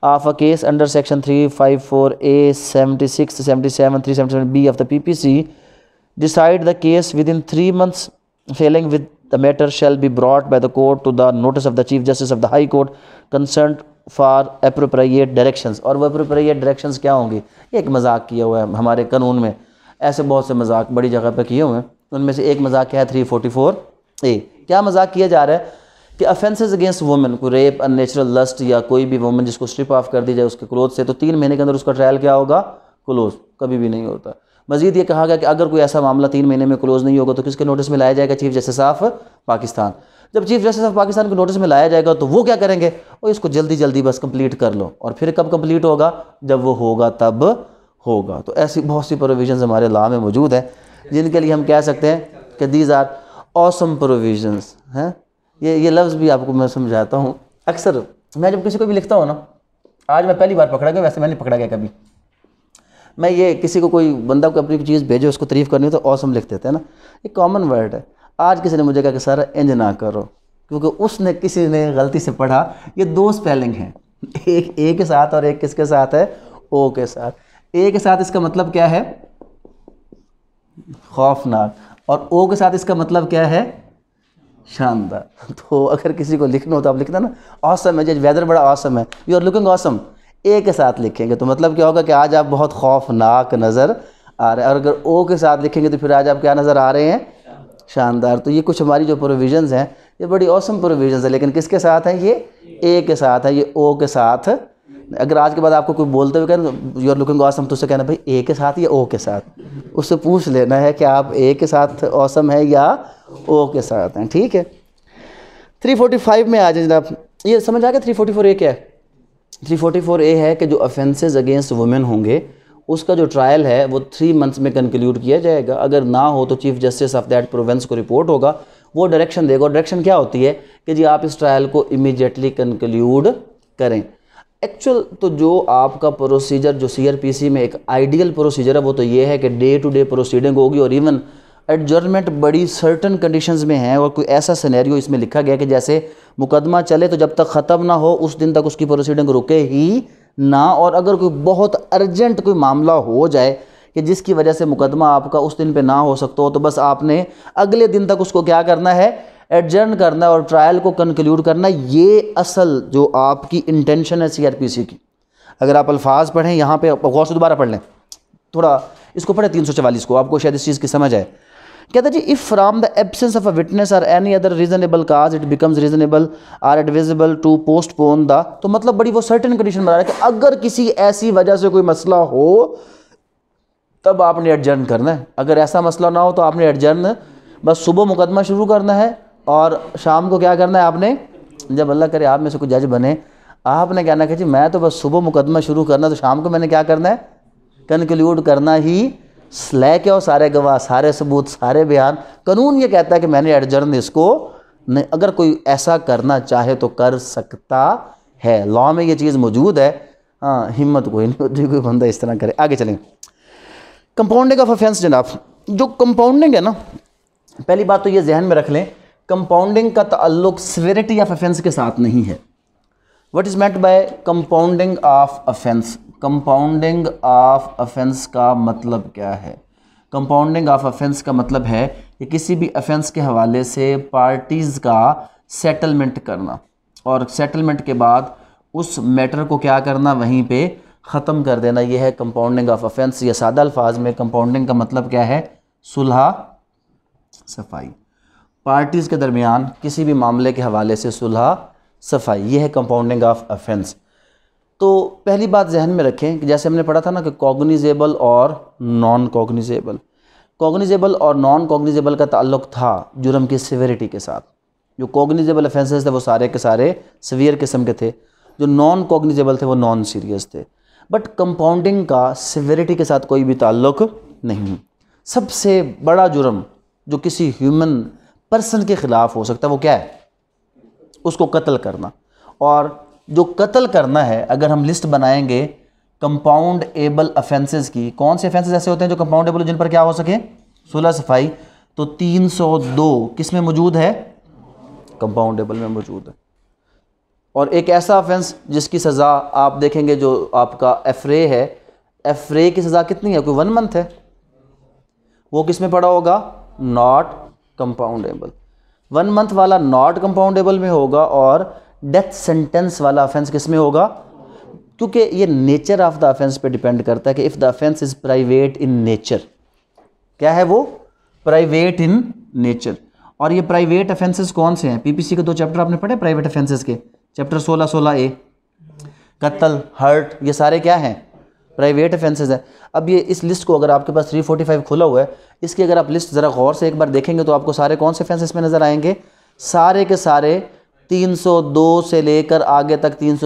of a case under section three five four A seventy six seventy seven three seventy seven B of the P P C decide the case within three months failing with the matter shall be brought by the court to the notice of the chief justice of the high court concern for appropriate direction और वो appropriate direction क्या होंगी ये एक मजाक किया हुआ है हमारे कानून में ऐसे बहुत से मजाक बड़ी जगह पर किए हुए हैं उनमें से एक मजाक क्या है थ्री फोर्टी फोर ए क्या मजाक किया जा रहा है कि अफेंसेस अगेंस्ट वुमेन को रेप अन नेचुरल लस्ट या कोई भी वुमेन जिसको स्ट्रिप ऑफ कर दी जाए उसके क्लोथ से तो तीन महीने के अंदर उसका ट्रायल क्या होगा क्लोज कभी भी नहीं होता मजीद ये कहा गया कि अगर कोई ऐसा मामला तीन महीने में क्लोज नहीं होगा तो किसके नोटिस में लाया जाएगा चीफ जस्टिस ऑफ पाकिस्तान जब चीफ जस्टिस ऑफ पाकिस्तान को नोटिस में लाया जाएगा तो वो क्या करेंगे और इसको जल्दी जल्दी बस कंप्लीट कर लो और फिर कब कंप्लीट होगा जब वो होगा तब होगा तो ऐसी बहुत सी प्रोविजन हमारे लॉ में मौजूद हैं जिनके लिए हम कह सकते हैं कि दीज आर ऑसम प्रोविजंस हैं ये ये लफ्ज़ भी आपको मैं समझाता हूँ अक्सर मैं जब किसी को भी लिखता हूँ ना आज मैं पहली बार पकड़ा गया वैसे मैंने पकड़ा गया कभी मैं ये किसी को कोई बंदा को अपनी चीज़ भेजो उसको तारीफ़ करनी हो तो ऑसम लिख देते हैं ना ये कॉमन वर्ड है आज किसी ने मुझे कहा कि सर इंज ना करो क्योंकि उसने किसी ने गलती से पढ़ा ये दो स्पेलिंग हैं एक ए के साथ और एक किसके साथ है ओ के साथ ए के साथ इसका मतलब क्या है खौफनाक और ओ के साथ इसका मतलब क्या है शानदार तो अगर किसी को लिखना हो तो आप लिखना ना औसम है जज वेदर बड़ा औसम है you are looking awesome A के साथ लिखेंगे तो मतलब क्या होगा कि आज आप बहुत खौफनाक नज़र आ रहे हैं और अगर ओ के साथ लिखेंगे तो फिर आज आप क्या नज़र आ रहे हैं शानदार तो ये कुछ हमारी जो प्रोविज़न्स हैं ये बड़ी औसम प्रोविज़न्स है लेकिन किसके साथ हैं ये ए के साथ है ये ओ के साथ अगर आज के बाद आपको कोई बोलते हुए कहना यू आर लुकिंग ऑसम तो उससे कहना भाई ए के साथ या ओ के साथ उससे पूछ लेना है कि आप ए के साथ औसम है या ओ के साथ हैं ठीक है 345 में आ जाए जनाब ये समझ आ गया 344 ए क्या है 344 ए है कि जो ऑफेंसेज अगेंस्ट वुमेन होंगे उसका जो ट्रायल है वो थ्री मंथ्स में कंक्लूड किया जाएगा अगर ना हो तो chief justice of that province को रिपोर्ट होगा वो डायरेक्शन देगा और डायरेक्शन क्या होती है कि जी आप इस ट्रायल को इमीडिएटली कंक्लूड करें एक्चुअल तो जो आपका प्रोसीजर जो सीआरपीसी में एक आइडियल प्रोसीजर है वो तो ये है कि डे टू डे प्रोसीडिंग होगी और इवन एडजर्नमेंट बड़ी सर्टन कंडीशंस में है और कोई ऐसा सिनेरियो इसमें लिखा गया कि जैसे मुकदमा चले तो जब तक ख़त्म ना हो उस दिन तक उसकी प्रोसीडिंग रुके ही ना और अगर कोई बहुत अर्जेंट कोई मामला हो जाए कि जिसकी वजह से मुकदमा आपका उस दिन पे ना हो सकता हो तो बस आपने अगले दिन तक उसको क्या करना है एडजर्न करना और ट्रायल को कंक्लूड करना ये असल जो आपकी इंटेंशन है सीआरपीसी की अगर आप अल्फाज पढ़ें यहाँ पे गौर से दोबारा पढ़ लें थोड़ा इसको पढ़े तीन को आपको शायद इस चीज़ की समझ आए कहता जी if from the absence of a witness or any other reasonable cause it becomes reasonable or advisable to postpone the तो मतलब बड़ी वो सर्टन कंडीशन बना रहा है कि अगर किसी ऐसी वजह से कोई मसला हो तब आपने एडजर्न करना है अगर ऐसा मसला ना हो तो आपने एडजर्न बस सुबह मुकदमा शुरू करना है और शाम को क्या करना है आपने जब अल्लाह करे आप में से कुछ जज बने आपने कहना कि जी मैं तो बस सुबह मुकदमा शुरू करना तो शाम को मैंने क्या करना है कंक्लूड करना ही स्लै के और सारे गवाह सारे सबूत सारे बयान कानून ये कहता है कि मैंने एडजर्न इसको नहीं अगर कोई ऐसा करना चाहे तो कर सकता है लॉ में ये चीज़ मौजूद है हाँ हिम्मत कोई नहीं होती कोई बंदा इस तरह करे आगे चलें कंपाउंडिंग ऑफ ऑफेंस जनाब जो कंपाउंडिंग है ना पहली बात तो ये जहन में रख लें कंपाउंडिंग का ताल्लुक सिवेरिटी ऑफ अफेंस के साथ नहीं है what is meant by compounding of offence compounding of offence का मतलब क्या है कंपाउंडिंग ऑफ अफेंस का मतलब है कि किसी भी अफेंस के हवाले से पार्टीज़ का सेटलमेंट करना और सेटलमेंट के बाद उस मैटर को क्या करना वहीं पे ख़त्म कर देना यह है कंपाउंडिंग ऑफ अफेंस या सादा अल्फाज में कंपाउंडिंग का मतलब क्या है सुलह सफाई पार्टीज़ के दरमियान किसी भी मामले के हवाले से सुलह सफाई यह है कंपाउंडिंग ऑफ अफेंस तो पहली बात जहन में रखें कि जैसे हमने पढ़ा था ना कि कॉग्निजेबल और नॉन कॉग्निजेबल कॉग्निजेबल और नॉन कॉग्निजेबल का ताल्लुक था जुर्म की सिवेरिटी के साथ जो कॉग्निजेबल अफेंसेस थे वो सारे के सारे सवियर किस्म के थे जो नॉन कॉग्निजेबल थे वो नॉन सीरियस थे बट कंपाउंडिंग का सिवेरिटी के साथ कोई भी ताल्लुक नहीं सबसे बड़ा जुर्म जो किसी ह्यूमन पर्सन के ख़िलाफ़ हो सकता है वो क्या है उसको कत्ल करना और जो कत्ल करना है अगर हम लिस्ट बनाएंगे कंपाउंड एबल अफेंसेस की कौन से अफेंसेस ऐसे होते हैं जो कंपाउंड एबल जिन पर क्या हो सके सुलह सफाई तो 302 किस में मौजूद है कंपाउंड एबल में मौजूद है और एक ऐसा अफेंस जिसकी सज़ा आप देखेंगे जो आपका एफरे है एफरे की सज़ा कितनी है कोई वन मंथ है वो किस में पड़ा होगा नॉट कंपाउंडेबल वन मंथ वाला नॉट कंपाउंडेबल में होगा और डेथ सेंटेंस वाला ऑफेंस किस में होगा क्योंकि ये नेचर ऑफ द ऑफेंस पे डिपेंड करता है कि if the offence is private in nature क्या है वो प्राइवेट इन नेचर और ये प्राइवेट ऑफेंसेस कौन से हैं पीपीसी के दो चैप्टर आपने पढ़े प्राइवेट ऑफेंसेस के चैप्टर सोलह सोलह ए कत्ल हर्ट ये सारे क्या हैं प्राइवेट ऑफेंसेज है अब ये इस लिस्ट को अगर आपके पास 345 खुला हुआ है इसकी अगर आप लिस्ट ज़रा गौर से एक बार देखेंगे तो आपको सारे कौन से ऑफेंसेस में नज़र आएंगे सारे के सारे 302 से लेकर आगे तक तीन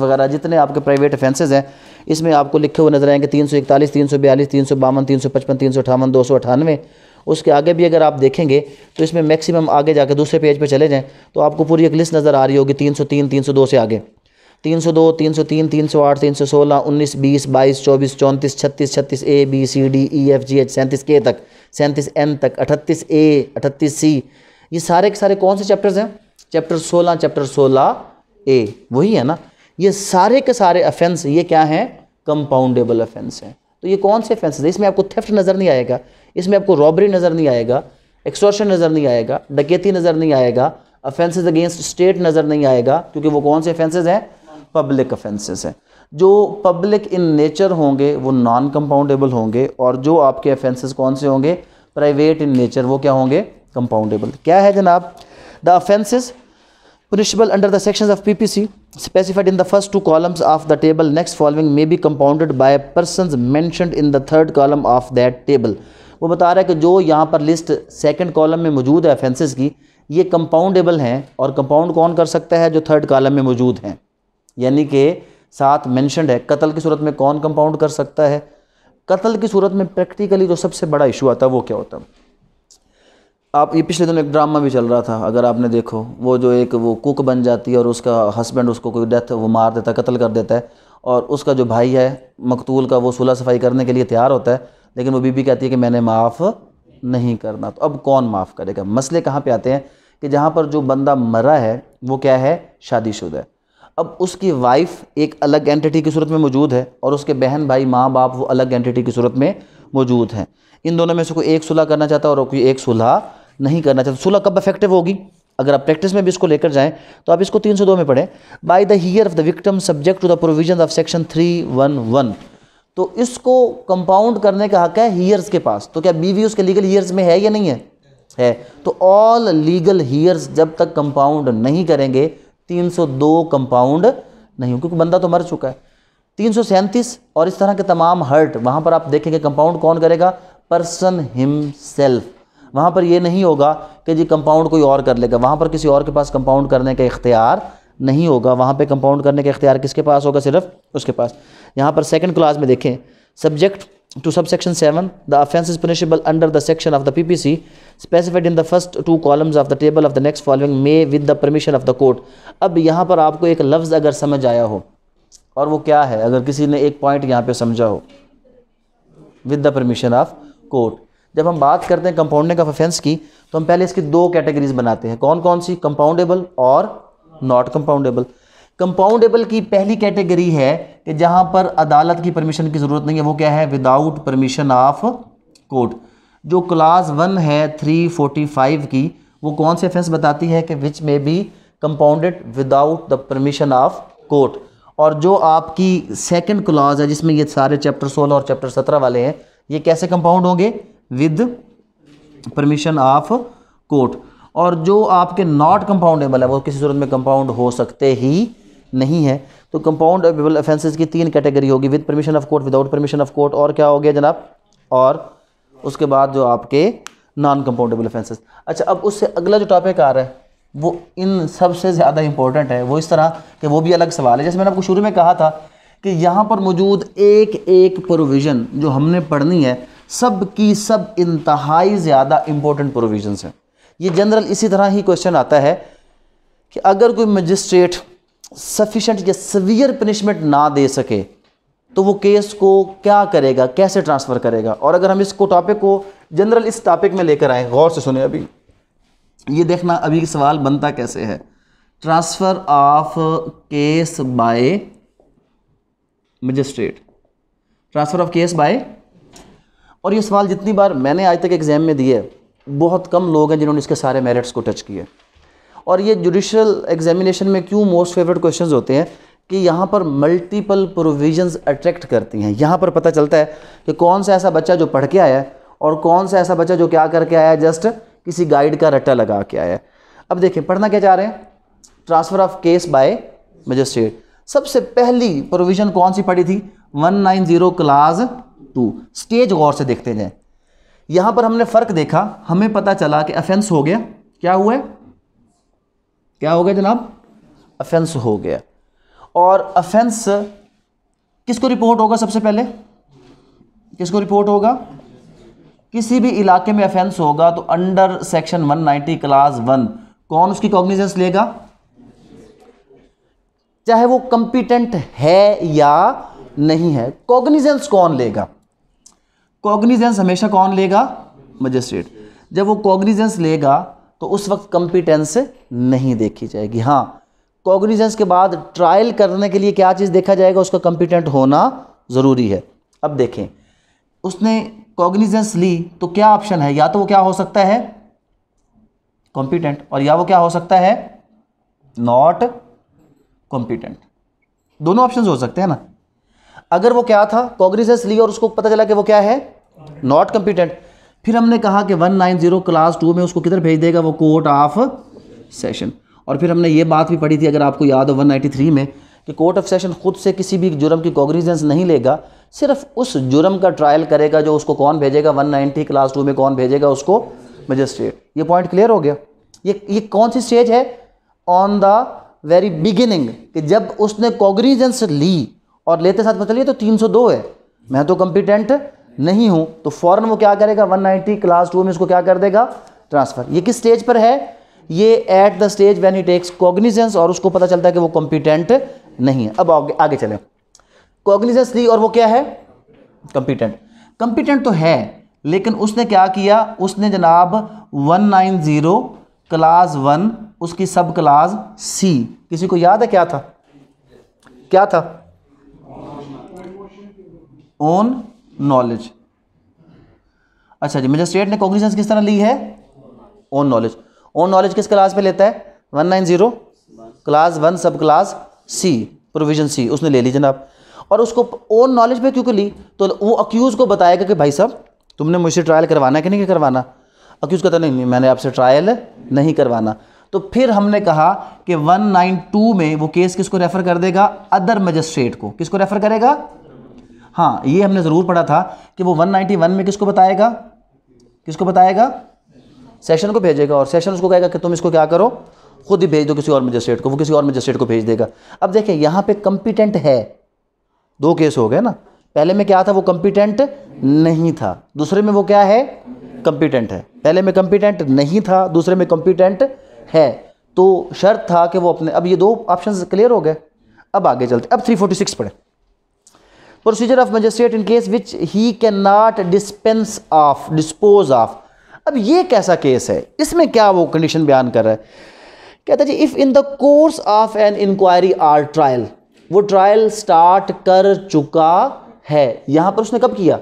वगैरह जितने आपके प्राइवेट ऑफेंसेज हैं इसमें आपको लिखे हुए नजर आएंगे तीन सौ इकतालीस तीन सौ बयालीस तीन सौ बावन तीन सौ पचपन तीन सौ अठावन दो सौ अठानवे उसके आगे भी अगर आप देखेंगे तो इसमें मैक्सिमम आगे जाकर दूसरे पेज पे चले जाएँ तो आपको पूरी एक लिस्ट नज़र आ रही होगी तीन सौ तीन तीन सौ दो से आगे तीन सौ दो तीन सौ तीन तीन सौ आठ तीन सौ सोलह उन्नीस बीस बाईस चौबीस चौंतीस छत्तीस छत्तीस A B C D E F G H सैंतीस के तक सैंतीस एन तक अठतीस ए अठतीस सी ये सारे के सारे कौन से चैप्टर्स हैं चैप्टर सोलह चैप्टर सोलह ए वही है ना ये सारे के सारे अफेंस ये क्या हैं कंपाउंडेबल अफेंस हैं तो ये कौन से अफेंस हैं इसमें आपको थेफ्ट नज़र नहीं आएगा इसमें आपको रॉबरी नज़र नहीं आएगा एक्सटॉर्शन नज़र नहीं आएगा डकैती नज़र नहीं आएगा अफेंसेस अगेंस्ट स्टेट नज़र नहीं आएगा क्योंकि वो कौन से अफेंसेस हैं पब्लिक ऑफेंसेस हैं जो पब्लिक इन नेचर होंगे वो नॉन कंपाउंडेबल होंगे और जो आपके ऑफेंसेस कौन से होंगे प्राइवेट इन नेचर वो क्या होंगे कंपाउंडेबल क्या है जनाब the offences the section of P P C specified in the first two columns of the table next following may be compounded by person mention in the third column of that table वो बता रहा है कि जो यहाँ पर list second column में मौजूद है ऑफेंसेस की ये कंपाउंडेबल हैं और कंपाउंड कौन कर सकता है जो थर्ड कॉलम में मौजूद हैं यानी कि साथ मैंशनड है कत्ल की सूरत में कौन कंपाउंड कर सकता है कत्ल की सूरत में प्रैक्टिकली जो सबसे बड़ा इशू आता है वो क्या होता है आप ये पिछले दिनों एक ड्रामा भी चल रहा था अगर आपने देखो वो जो एक वो कुक बन जाती है और उसका हस्बैंड उसको कोई डेथ वो मार देता है कत्ल कर देता है और उसका जो भाई है मकतूल का वो सुलह सफाई करने के लिए तैयार होता है लेकिन वो बीबी कहती है कि मैंने माफ़ नहीं करना तो अब कौन माफ़ करेगा मसले कहाँ पे आते हैं कि जहाँ पर जो बंदा मरा है वो क्या है शादीशुदा है अब उसकी वाइफ एक अलग एंटिटी की सूरत में मौजूद है और उसके बहन भाई माँ बाप वो अलग एंटिटी की सूरत में मौजूद हैं इन दोनों में से कोई एक सुलह करना चाहता और कोई एक सुलह नहीं करना चाहता सुलह कब इफेक्टिव होगी अगर आप प्रैक्टिस में भी इसको लेकर जाएं तो आप इसको 302 में पढ़ें by the heir of the victim subject to the provision of section 311 तो इसको कंपाउंड करने का हक है हीयर्स के पास तो क्या बीवी उसके लीगल हीयर्स में है या नहीं है है तो ऑल लीगल हीयर्स जब तक कंपाउंड नहीं करेंगे 302 कंपाउंड नहीं हूँ क्योंकि बंदा तो मर चुका है तीन और इस तरह के तमाम हर्ट वहाँ पर आप देखेंगे कंपाउंड कौन करेगा पर्सन हिमसेल्फ वहाँ पर ये नहीं होगा कि जी कंपाउंड कोई और कर लेगा वहाँ पर किसी और के पास कंपाउंड करने का इख्तियार नहीं होगा वहाँ पे कंपाउंड करने का इख्तियार किसके पास होगा सिर्फ उसके पास यहाँ पर सेकंड क्लास में देखें subject to subsection 7 the offence is punishable under the section of the ppc specified in the first two columns of the table of the next following may with the permission of the court अब यहाँ पर आपको एक लफ्ज़ अगर समझ आया हो और वो क्या है अगर किसी ने एक पॉइंट यहाँ पे समझा हो with the permission of court जब हम बात करते हैं कंपाउंडिंग ऑफ ऑफेंस की तो हम पहले इसकी दो कैटेगरीज बनाते हैं कौन कौन सी कंपाउंडेबल और नॉट कंपाउंडेबल कंपाउंडेबल की पहली कैटेगरी है कि जहां पर अदालत की परमिशन की ज़रूरत नहीं है वो क्या है विदाउट परमिशन ऑफ कोर्ट जो क्लास वन है थ्री फोर्टी फाइव की वो कौन से फेंस बताती है कि which may be compounded without the permission of court और जो आपकी सेकंड क्लास है जिसमें ये सारे चैप्टर सोलह और चैप्टर सत्रह वाले हैं ये कैसे कंपाउंड होंगे विद परमिशन ऑफ कोर्ट और जो आपके नॉट कंपाउंडेबल है वो किसी सूरत में कंपाउंड हो सकते ही नहीं है तो कंपाउंड अवेबल ऑफेंसेस की तीन कैटेगरी होगी with permission of court without permission of court और क्या हो गया जनाब और उसके बाद जो आपके नॉन कंपाउंडेबल ऑफेंसेस अच्छा अब उससे अगला जो टॉपिक आ रहा है वो इन सबसे ज़्यादा इंपॉर्टेंट है वो इस तरह कि वो भी अलग सवाल है जैसे मैंने आपको शुरू में कहा था कि यहाँ पर मौजूद एक एक प्रोविज़न जो हमने पढ़नी है सब की सब इंतहाई ज़्यादा इंपॉर्टेंट प्रोविजन हैं ये जनरल इसी तरह ही क्वेश्चन आता है कि अगर कोई मजिस्ट्रेट सफिशेंट या सवियर पनिशमेंट ना दे सके तो वो केस को क्या करेगा कैसे ट्रांसफ़र करेगा और अगर हम इसको टॉपिक को जनरल इस टॉपिक में लेकर आए गौर से सुने अभी ये देखना अभी सवाल बनता कैसे है transfer of case by magistrate transfer of case by और ये सवाल जितनी बार मैंने आज तक एग्ज़ाम में दिए बहुत कम लोग हैं जिन्होंने इसके सारे मेरिट्स को टच किए और ये जुडिशल एग्जामिनेशन में क्यों मोस्ट फेवरेट क्वेश्चन होते हैं कि यहाँ पर मल्टीपल प्रोविजंस अट्रैक्ट करती हैं यहाँ पर पता चलता है कि कौन सा ऐसा बच्चा जो पढ़ के आया है और कौन सा ऐसा बच्चा जो क्या करके आया है जस्ट किसी गाइड का रट्टा लगा के आया है अब देखें पढ़ना क्या चाह रहे हैं transfer of case by magistrate सबसे पहली प्रोविज़न कौन सी पड़ी थी 190 क्लास टू स्टेज गौर से देखते जाए यहाँ पर हमने फ़र्क देखा हमें पता चला कि अफेंस हो गया क्या हुआ है क्या हो गया जनाब अफेंस हो गया और अफेंस किसको रिपोर्ट होगा सबसे पहले किसको रिपोर्ट होगा किसी भी इलाके में अफेंस होगा तो अंडर सेक्शन 190 क्लास वन कौन उसकी कॉग्निजेंस लेगा चाहे वो कंपिटेंट है या नहीं है कॉग्निजेंस कौन लेगा कॉग्निजेंस हमेशा कौन लेगा मजिस्ट्रेट जब वो कॉग्निजेंस लेगा तो उस वक्त कंपिटेंस नहीं देखी जाएगी हाँ कॉग्निजेंस के बाद ट्रायल करने के लिए क्या चीज़ देखा जाएगा उसका कंपिटेंट होना ज़रूरी है अब देखें उसने कॉग्निजेंस ली तो क्या ऑप्शन है या तो वो क्या हो सकता है कॉम्पिटेंट और या वो क्या हो सकता है नॉट कॉम्पिटेंट दोनों ऑप्शन हो सकते हैं ना अगर वो क्या था कॉग्निजेंस ली और उसको पता चला कि वो क्या है नॉट कॉम्पिटेंट फिर हमने कहा कि 190 क्लास टू में उसको किधर भेज देगा वो कोर्ट ऑफ सेशन और फिर हमने ये बात भी पढ़ी थी अगर आपको याद हो 193 में कि कोर्ट ऑफ सेशन खुद से किसी भी जुर्म की कॉग्निजेंस नहीं लेगा सिर्फ उस जुर्म का ट्रायल करेगा जो उसको कौन भेजेगा 190 क्लास टू में कौन भेजेगा उसको मजिस्ट्रेट ये पॉइंट क्लियर हो गया ये ये कौन सी स्टेज है ऑन द वेरी बिगिनिंग कि जब उसने कॉग्निजेंस ली और लेते साथ पता लिए तो 302 है मैं तो कॉम्पिटेंट नहीं हूं तो फ़ौरन वो क्या करेगा 190 क्लास टू में इसको क्या कर देगा ट्रांसफ़र ये किस स्टेज पर है ये at the stage when he takes cognizance और उसको पता चलता है कि वो कॉम्पिटेंट नहीं है अब आगे आगे चले कॉग्निजेंस ली और वो क्या है कॉम्पिटेंट कॉम्पिटेंट तो है लेकिन उसने क्या किया उसने जनाब 190 क्लास वन उसकी सब क्लास सी किसी को याद है क्या था क्या था ओन नॉलेज अच्छा जी मजिस्ट्रेट ने कॉग्निशंस किस तरह ली है ओन नॉलेज ओन नॉलेज किस क्लास पे लेता है one nine zero class one sub class C provision C उसने ले ली जनाब और उसको ओन नॉलेज पे क्योंकि ली तो वो अक्यूज़ को बताएगा कि भाई साहब तुमने मुझसे ट्रायल करवाना है कि नहीं करवाना अक्यूज़ कहता नहीं, नहीं मैंने आपसे ट्रायल नहीं करवाना तो फिर हमने कहा कि 192 में वो केस किसको रेफ़र कर देगा अदर मजिस्ट्रेट को किसको रेफ़र करेगा हाँ ये हमने ज़रूर पढ़ा था कि वो 191 में किसको बताएगा किसको बताएगा सेशन को भेजेगा और सेशन उसको कहेगा कि तुम इसको क्या करो खुद ही भेज दो किसी और मजिस्ट्रेट को वो किसी और मजिस्ट्रेट को भेज देगा अब देखें यहाँ पे कंपिटेंट है दो केस हो गए ना पहले में क्या था वो कंपिटेंट नहीं था दूसरे में वो क्या है कंपिटेंट है पहले में कंपिटेंट नहीं था दूसरे में कंपिटेंट है तो शर्त था कि वो अपने अब ये दो ऑप्शन क्लियर हो गए अब आगे चलते अब 346 पढ़े procedure of magistrate in case which he can not dispense of dispose of अब ये कैसा केस है इसमें क्या वो कंडीशन बयान कर रहा है कहता जी if in the course of an inquiry or trial वो ट्रायल स्टार्ट कर चुका है यहाँ पर उसने कब किया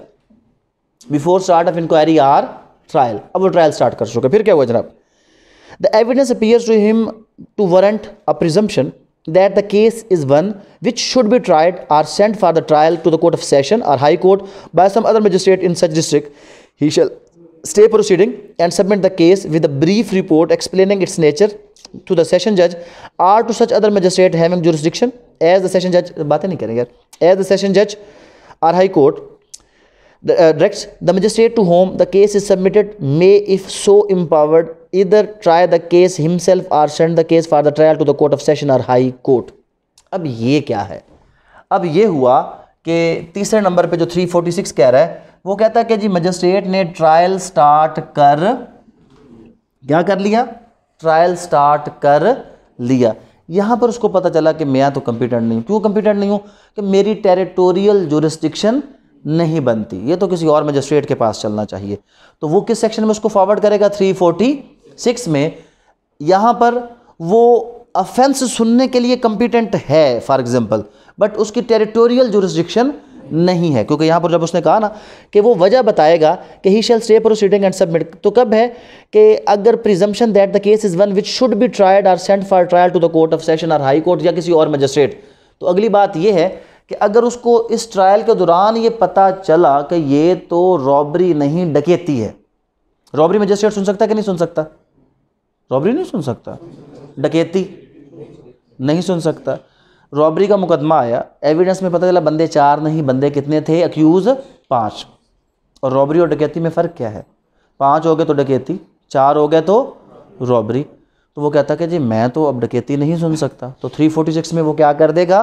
before start of inquiry or trial अब वो ट्रायल स्टार्ट कर चुका फिर क्या हुआ जनाब the evidence appears to him to warrant a presumption that the case is one which should be tried or sent for the trial to the court of session or high court by some other magistrate in such district he shall stay proceeding and submit the case with a brief report explaining its nature to the session judge or to such other magistrate having jurisdiction as the session judge as the session judge or high court uh, directs the magistrate to whom the case is submitted may if so empowered either try the case himself or send the case for the trial to the court of session or high court अब ये क्या है अब ये हुआ कि तीसरे number पे जो 346 कह रहा है वो कहता है कि जी मजिस्ट्रेट ने ट्रायल स्टार्ट कर क्या कर लिया ट्रायल स्टार्ट कर लिया यहाँ पर उसको पता चला कि मैं तो कंप्यूटर नहीं हूँ क्यों कंप्यूटर नहीं हूँ कि मेरी टेरिटोरियल जोरिस्टिक्शन नहीं बनती ये तो किसी और मजिस्ट्रेट के पास चलना चाहिए तो वो किस सेक्शन में उसको फॉरवर्ड करेगा 346 में यहाँ पर वो अफेंस सुनने के लिए कंपिटेंट है फॉर एग्जांपल बट उसकी टेरिटोरियल जुरिस्डिक्शन नहीं है क्योंकि यहाँ पर जब उसने कहा ना कि वो वजह बताएगा कि he shall stay proceeding and submit तो कब है कि अगर presumption that the case is one which should be tried or sent for trial to the court of session or high court या किसी और मजिस्ट्रेट तो अगली बात यह है कि अगर उसको इस ट्रायल के दौरान ये पता चला कि ये तो रॉबरी नहीं डकैती है रॉबरी मजिस्ट्रेट सुन सकता है कि नहीं सुन सकता रॉबरी नहीं सुन सकता डकैती नहीं सुन सकता रॉबरी का मुकदमा आया एविडेंस में पता चला बंदे चार नहीं बंदे कितने थे अक्यूज़ पाँच और रॉबरी और डकैती में फ़र्क क्या है पाँच हो गए तो डकैती चार हो गए तो रॉबरी तो वो कहता कि जी मैं तो अब डकैती नहीं सुन सकता तो 346 में वो क्या कर देगा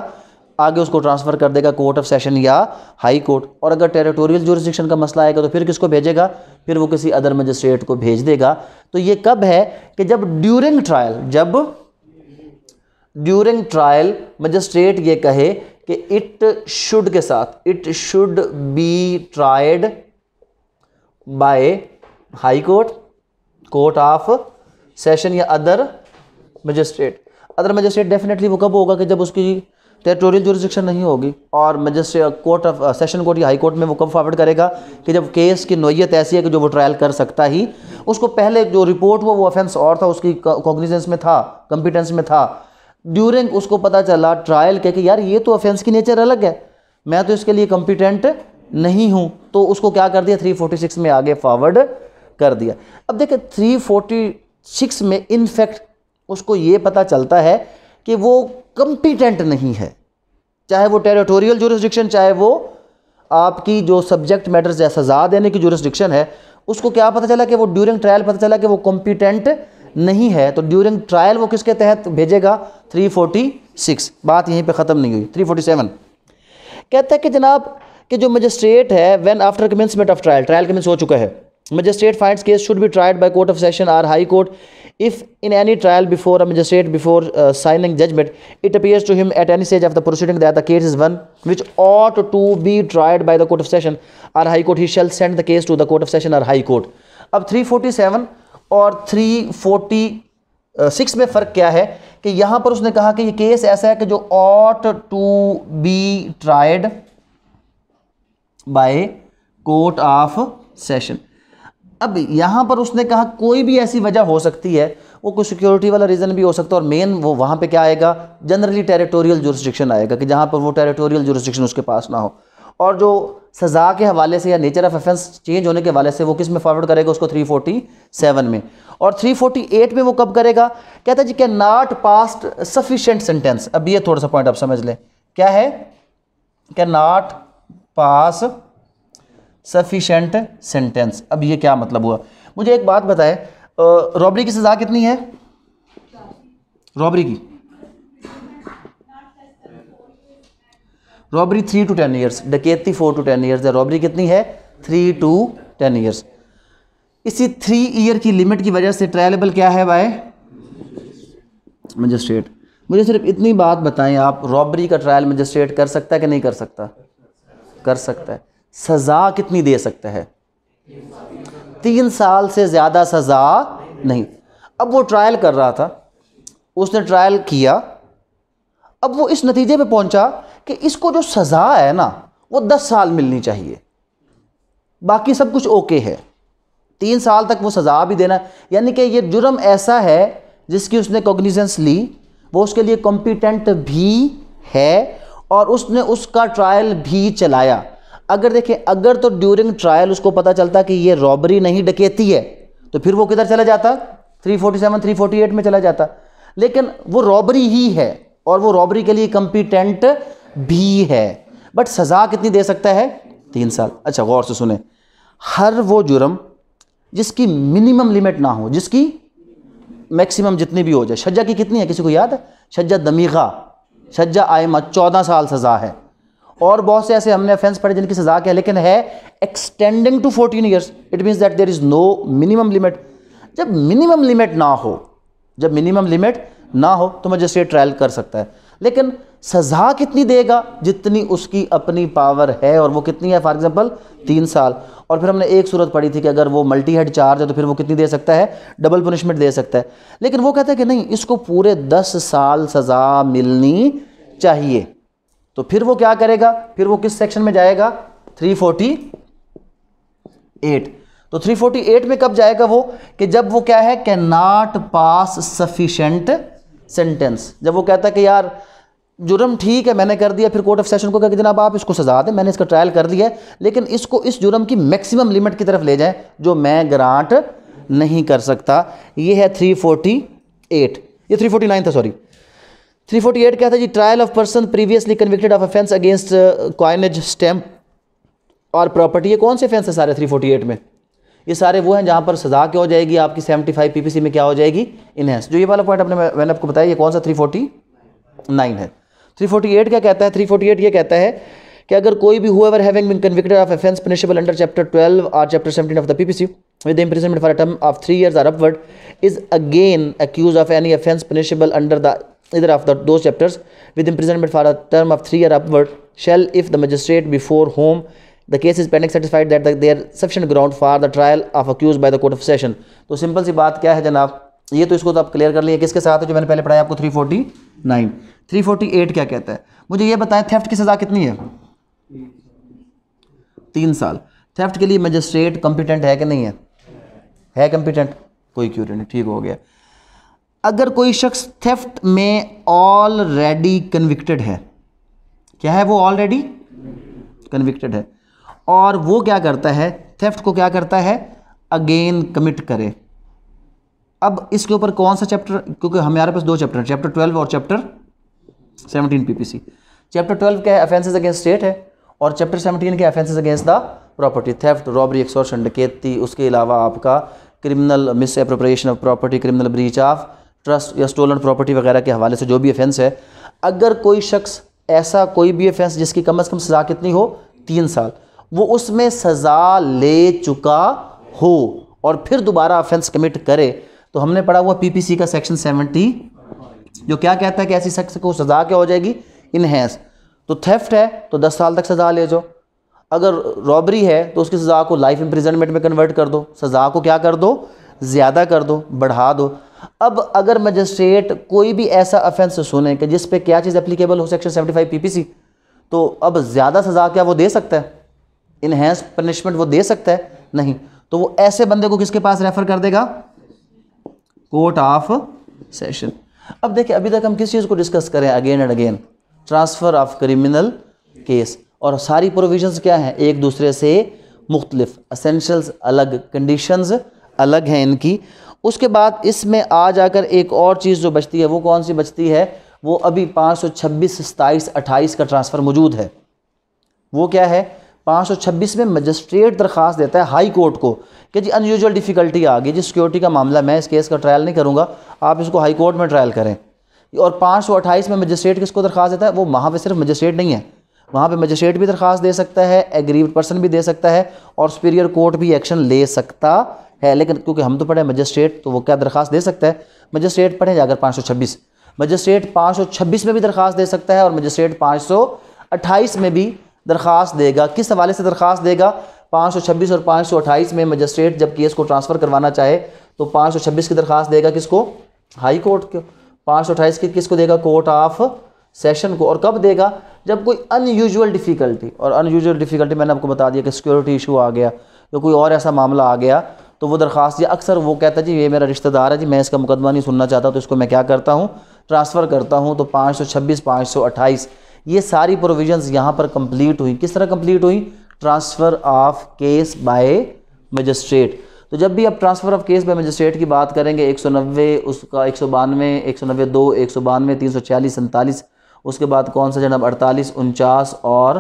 आगे उसको ट्रांसफ़र कर देगा कोर्ट ऑफ सेशन या हाई कोर्ट और अगर टेरिटोरियल जोरिस्टिक्शन का मसला आएगा तो फिर किसको भेजेगा फिर वो किसी अदर मजिस्ट्रेट को भेज देगा तो ये कब है कि जब ड्यूरिंग ट्रायल जब ड्यूरिंग ट्रायल मजिस्ट्रेट ये कहे कि इट शुड के साथ it should be tried by high court court of session या other magistrate other magistrate definitely वो कब होगा कि जब उसकी टेरिटोरियल जोरिस्टिक्शन नहीं होगी और magistrate court of session court या हाई कोर्ट में वो कब फॉरवर्ड करेगा कि जब केस की नोयत ऐसी है कि जो वो ट्रायल कर सकता ही उसको पहले जो रिपोर्ट हुआ वो ऑफेंस और था उसकी कॉग्निजेंस में था कंपिटेंस में था ड्यूरिंग उसको पता चला ट्रायल के कि यार ये तो ऑफेंस की नेचर अलग है मैं तो इसके लिए कंपिटेंट नहीं हूँ तो उसको क्या कर दिया सिक्स में आगे फॉरवर्ड कर दिया अब देखिए सिक्स में इनफैक्ट उसको ये पता चलता है कि वो कंपिटेंट नहीं है चाहे वो टेरिटोरियल जोरिस्डिक्शन चाहे वो आपकी जो सब्जेक्ट मैटर्स या सजा देने की जोरिस्डिक्शन है उसको क्या पता चला कि वो ड्यूरिंग ट्रायल पता चला कि वो कॉम्पिटेंट नहीं है तो ड्यूरिंग ट्रायल वो किसके तहत भेजेगा 346 बात यहीं पे ख़त्म नहीं हुई 347 कहता है कि जनाब कि जो मजिस्ट्रेट है when after commencement of trial trial commence हो चुका है magistrate finds case should be tried by court of session or high court if in any trial before a magistrate before signing judgment it appears to him at any stage of the proceeding that the case is one which ought to be tried by the court of session or high court he shall send the case to the court of session or high court अब 347 और 346 में फर्क क्या है कि यहां पर उसने कहा कि ये केस ऐसा है कि जो ought to be tried by court of session अब यहाँ पर उसने कहा कोई भी ऐसी वजह हो सकती है वो कोई सिक्योरिटी वाला रीज़न भी हो सकता है और मेन वो वहाँ पे क्या आएगा जनरली टेरिटोरियल जुरिस्डिक्शन आएगा कि जहाँ पर वो टेरिटोरियल जुरिस्डिक्शन उसके पास ना हो और जो सज़ा के हवाले से या नेचर ऑफ अफेंस चेंज होने के हवाले से वो किस में फॉरवर्ड करेगा उसको 347 में और 348 में वो कब करेगा कहता है जी can not passed sufficient sentence अब ये थोड़ा सा पॉइंट आप समझ लें क्या है can not pass sufficient sentence अब ये क्या मतलब हुआ मुझे एक बात बताए रॉबरी की सज़ा कितनी है रॉबरी की robbery three to ten years डकेती फोर टू टेन ईयर्स है रॉबरी कितनी है थ्री टू टेन ईयर्स इसी थ्री ईयर की लिमिट की वजह से ट्रायलेबल क्या है भाई मजिस्ट्रेट मुझे सिर्फ इतनी बात बताएं आप रॉबरी का ट्रायल मजिस्ट्रेट कर सकता है कि नहीं कर सकता कर सकता है सज़ा कितनी दे सकता है तीन साल से ज़्यादा सज़ा नहीं अब वो ट्रायल कर रहा था उसने ट्रायल किया अब वो इस नतीजे पे पहुंचा कि इसको जो सज़ा है ना वो दस साल मिलनी चाहिए बाकी सब कुछ ओके है तीन साल तक वो सज़ा भी देना यानी कि ये जुर्म ऐसा है जिसकी उसने कॉग्निजेंस ली वो उसके लिए कॉम्पिटेंट भी है और उसने उसका ट्रायल भी चलाया अगर देखें अगर तो ड्यूरिंग ट्रायल उसको पता चलता कि ये रॉबरी नहीं डकेती है तो फिर वो किधर चला जाता 347 348 में चला जाता लेकिन वो रॉबरी ही है और वो रॉबरी के लिए कंपिटेंट भी है बट सज़ा कितनी दे सकता है तीन साल अच्छा गौर से सुने हर वो जुर्म जिसकी मिनिमम लिमिट ना हो जिसकी मैक्सिमम जितनी भी हो जाए शज्जा की कितनी है किसी को याद है शज्जा दमीगा शज्जा आयमा चौदह साल सज़ा है और बहुत से ऐसे हमने अफेंस पढ़े जिनकी सजा क्या है लेकिन है extending to fourteen years it means that there is no minimum limit जब मिनिमम लिमिट ना हो जब मिनिमम लिमिट ना हो तो मजिस्ट्रेट ट्रायल कर सकता है लेकिन सज़ा कितनी देगा जितनी उसकी अपनी पावर है और वो कितनी है फॉर एग्जांपल तीन साल और फिर हमने एक सूरत पढ़ी थी कि अगर वो मल्टी हेड चार्ज है तो फिर वो कितनी दे सकता है डबल पनिशमेंट दे सकता है लेकिन वो कहता है कि नहीं इसको पूरे दस साल सज़ा मिलनी चाहिए तो फिर वो क्या करेगा फिर वो किस सेक्शन में जाएगा 348 तो 348 में कब जाएगा वो कि जब वो क्या है can not pass sufficient sentence जब वो कहता है कि यार जुर्म ठीक है मैंने कर दिया फिर कोर्ट ऑफ सेशन को कहा कि जनाब आप इसको सजा दें मैंने इसका ट्रायल कर दिया है लेकिन इसको इस जुर्म की मैक्सिमम लिमिट की तरफ ले जाएं जो मैं ग्रांट नहीं कर सकता ये है 348 ये 349 था सॉरी थ्री फोर्टी एट क्या था जी trial of person previously convicted of offence against coinage stamp और प्रॉपर्टी ये कौन से अफेंस है सारे थ्री फोर्टी एट में ये सारे वो हैं जहाँ पर सजा क्या हो जाएगी आपकी seventy five P P C में क्या हो जाएगी इनहेंस जो ये वाला पॉइंट अपने मैंने आपको बताया ये कौन सा थ्री फोर्टी नाइन है थ्री फोर्टी एट क्या कहता है थ्री फोर्टी एट ये कहता है कि अगर कोई भी हुआ having been convicted of offence punishable under chapter twelve और chapter seventeen of the P with the imprisonment for a term of three years or upward is again accused of any offence punishable under the either of the, those chapters with imprisonment for a term of three year upward shall if the magistrate before whom the case is pending satisfied that there sufficient ground for the trial of accused by the court of session तो simple सी बात क्या है जनाब ये तो इसको तो आप क्लियर कर लिए किसके साथ है जो मैंने पहले पढ़ाया आपको 349 348 क्या कहता है मुझे ये बताएं थेफ्ट की सज़ा कितनी है तीन साल थेफ्ट के लिए मजिस्ट्रेट कॉम्पिटेंट है कि नहीं है है कॉम्पिटेंट कोई क्यूर नहीं ठीक हो गया अगर कोई शख्स थेफ्ट में ऑलरेडी कन्विक्टेड है क्या है वो ऑलरेडी कन्विक्टेड है और वो क्या करता है थेफ्ट को क्या करता है अगेन कमिट करे अब इसके ऊपर कौन सा चैप्टर क्योंकि हमारे पास दो चैप्टर हैं चैप्टर ट्वेल्व और chapter seventeen PPC chapter twelve क्या है अफेंसेज अगेंस्ट स्टेट है और चैप्टर सेवनटीन के offences against the property theft robbery extortion डकैती उसके अलावा आपका criminal misappropriation of property criminal breach of trust या स्टोलन प्रॉपर्टी वगैरह के हवाले से जो भी अफेंस है अगर कोई शख्स ऐसा कोई भी अफेंस जिसकी कम अज़ कम सज़ा कितनी हो तीन साल वो उसमें सज़ा ले चुका हो और फिर दोबारा अफेंस कमिट करे तो हमने पढ़ा हुआ पीपीसी का सेक्शन सेवेंटी जो क्या कहता है कि ऐसी शख्स को सज़ा क्या हो जाएगी इनहेंस तो थेफ्ट है तो दस साल तक सज़ा ले जाओ अगर रॉबरी है तो उसकी सज़ा को लाइफ इम्प्रिजनमेंट में कन्वर्ट कर दो सज़ा को क्या कर दो ज़्यादा कर दो बढ़ा दो अब अगर मजिस्ट्रेट कोई भी ऐसा अफेंस सुने कि जिस पे क्या चीज़ एप्लीकेबल हो सेक्शन 75 पीपीसी तो अब ज़्यादा सज़ा क्या वो दे सकता है इनहेंस पनिशमेंट वो दे सकता है नहीं तो वो ऐसे बंदे को किसके पास रेफ़र कर देगा कोर्ट ऑफ सेशन अब देखिए अभी तक हम किस चीज़ को डिस्कस करें again and again transfer of criminal case और सारी प्रोविजंस क्या हैं एक दूसरे से मुख्तलिफ असेंशल्स अलग कंडीशंस अलग हैं इनकी उसके बाद इसमें आ जाकर एक और चीज़ जो बचती है वो कौन सी बचती है वो अभी पाँच सौ छब्बीस सताईस अट्ठाईस का ट्रांसफ़र मौजूद है वो क्या है पाँच सौ छब्बीस में मजिस्ट्रेट दरखास्त देता है हाई कोर्ट को कि जी अनयूजल डिफ़िकल्टी आ गई जी सिक्योरिटी का मामला मैं इस केस का ट्रायल नहीं करूँगा आप इसको हाई कोर्ट में ट्रायल करें और पाँच सौ अट्ठाईस में मजिस्ट्रेट किसको दरख्वास्त देता है वो वहाँ पर सिर्फ मजिस्ट्रेट नहीं है वहाँ पे मजिस्ट्रेट भी दरखास्त दे सकता है एग्रीव पर्सन भी दे सकता है और सुपीरियर कोर्ट भी एक्शन ले सकता है लेकिन क्योंकि हम तो पढ़े मजिस्ट्रेट तो वो क्या दरखास्त दे सकता है मजिस्ट्रेट पढ़े जाकर पाँच मजिस्ट्रेट पाँच में भी दरखास्त दे सकता है और मजिस्ट्रेट पाँच में भी दरखास्त देगा किस हवाले से दरखास्त देगा 526 और 528 में मजिस्ट्रेट जब केस को ट्रांसफ़र करवाना चाहे तो 526 की दरखास्त देगा किसको हाई कोर्ट को 528 की किसको देगा कोर्ट ऑफ सेशन को और कब देगा जब कोई अनयूजुअल डिफ़िकल्टी और अनयूजुअल डिफ़िकल्टी मैंने आपको बता दिया कि सिक्योरिटी इशू आ गया या कोई और ऐसा मामला आ गया तो वो दरख्वास्त या अक्सर वो कहता है जी ये मेरा रिश्तेदार है जी मैं इसका मुकदमा नहीं सुनना चाहता तो इसको मैं क्या करता हूँ ट्रांसफ़र करता हूँ तो पाँच सौ छब्बीस पाँच सौ अट्ठाईस ये सारी प्रोविजन यहाँ पर कंप्लीट हुई किस तरह कंप्लीट हुई transfer of case by magistrate तो जब भी आप transfer of case by magistrate की बात करेंगे एक सौ नब्बे उसका एक सौ बानवे एक सौ नब्बे दो एक सौ बानवे तीन सौ छियालीस सैंतालीस उसके बाद कौन सा जनाब अड़तालीस उनचास और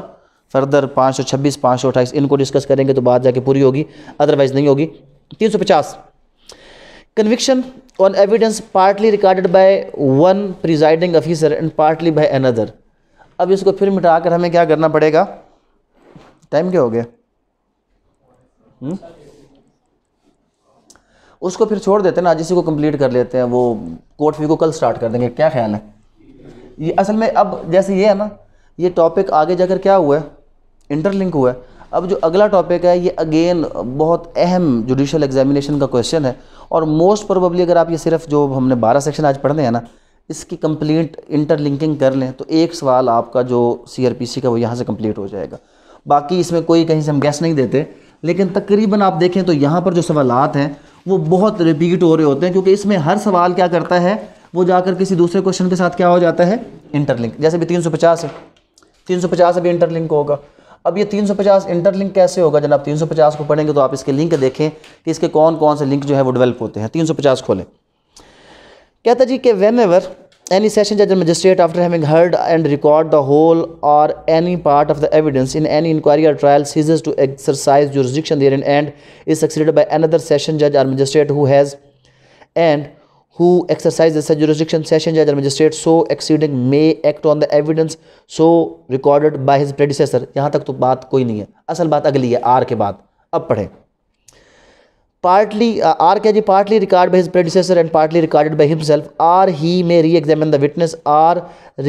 फर्दर पाँच सौ छब्बीस पाँच सौ अट्ठाईस इनको डिस्कस करेंगे तो बात जाके पूरी होगी अदरवाइज़ नहीं होगी तीन सौ पचास conviction on evidence partly recorded by one presiding officer and partly by another अब इसको फिर मिटा कर हमें क्या करना पड़ेगा टाइम क्या हो गया हुँ? हम्म? उसको फिर छोड़ देते हैं ना जिसी को कंप्लीट कर लेते हैं वो कोर्ट फी को कल स्टार्ट कर देंगे क्या ख्याल है ये असल में अब जैसे ये है ना ये टॉपिक आगे जाकर क्या हुआ है इंटरलिंक हुआ है अब जो अगला टॉपिक है ये अगेन बहुत अहम जुडिशल एग्जामिनेशन का क्वेश्चन है और मोस्ट प्रोबेबली अगर आप ये सिर्फ जो हमने बारह सेक्शन आज पढ़ने हैं ना इसकी कंप्लीट इंटरलिंकिंग कर लें तो एक सवाल आपका जो सी का वो यहाँ से कम्प्लीट हो जाएगा बाकी इसमें कोई कहीं से हम गैस नहीं देते लेकिन तकरीबन आप देखें तो यहाँ पर जो सवालत हैं वो बहुत रिपीट हो रहे होते हैं क्योंकि इसमें हर सवाल क्या करता है वो जाकर किसी दूसरे क्वेश्चन के साथ क्या हो जाता है इंटरलिंक जैसे भी तीन सौ पचास है तीन सौ पचास अभी इंटरलिंक होगा अब ये तीन सौ पचास इंटरलिंक कैसे होगा जब आप तीन सौ पचास को पढ़ेंगे तो आप इसके लिंक देखें कि इसके कौन कौन से लिंक जो है वो डेवलप होते हैं तीन सौ पचास खोलें कहता जी कि वेन एवर एनी सेशन जज magistrate after having heard and record the whole और any part of the evidence in any inquiry और trial ceases to exercise jurisdiction therein and is succeeded by another session जज or magistrate who has and who exercises such jurisdiction session judge or magistrate so exceeding may act on the evidence so recorded by his predecessor यहाँ तक तो बात कोई नहीं है असल बात अगली है आर के बाद अब पढ़ें partly uh, r kg partly recorded by his predecessor and partly recorded by himself r he may re-examine the witness r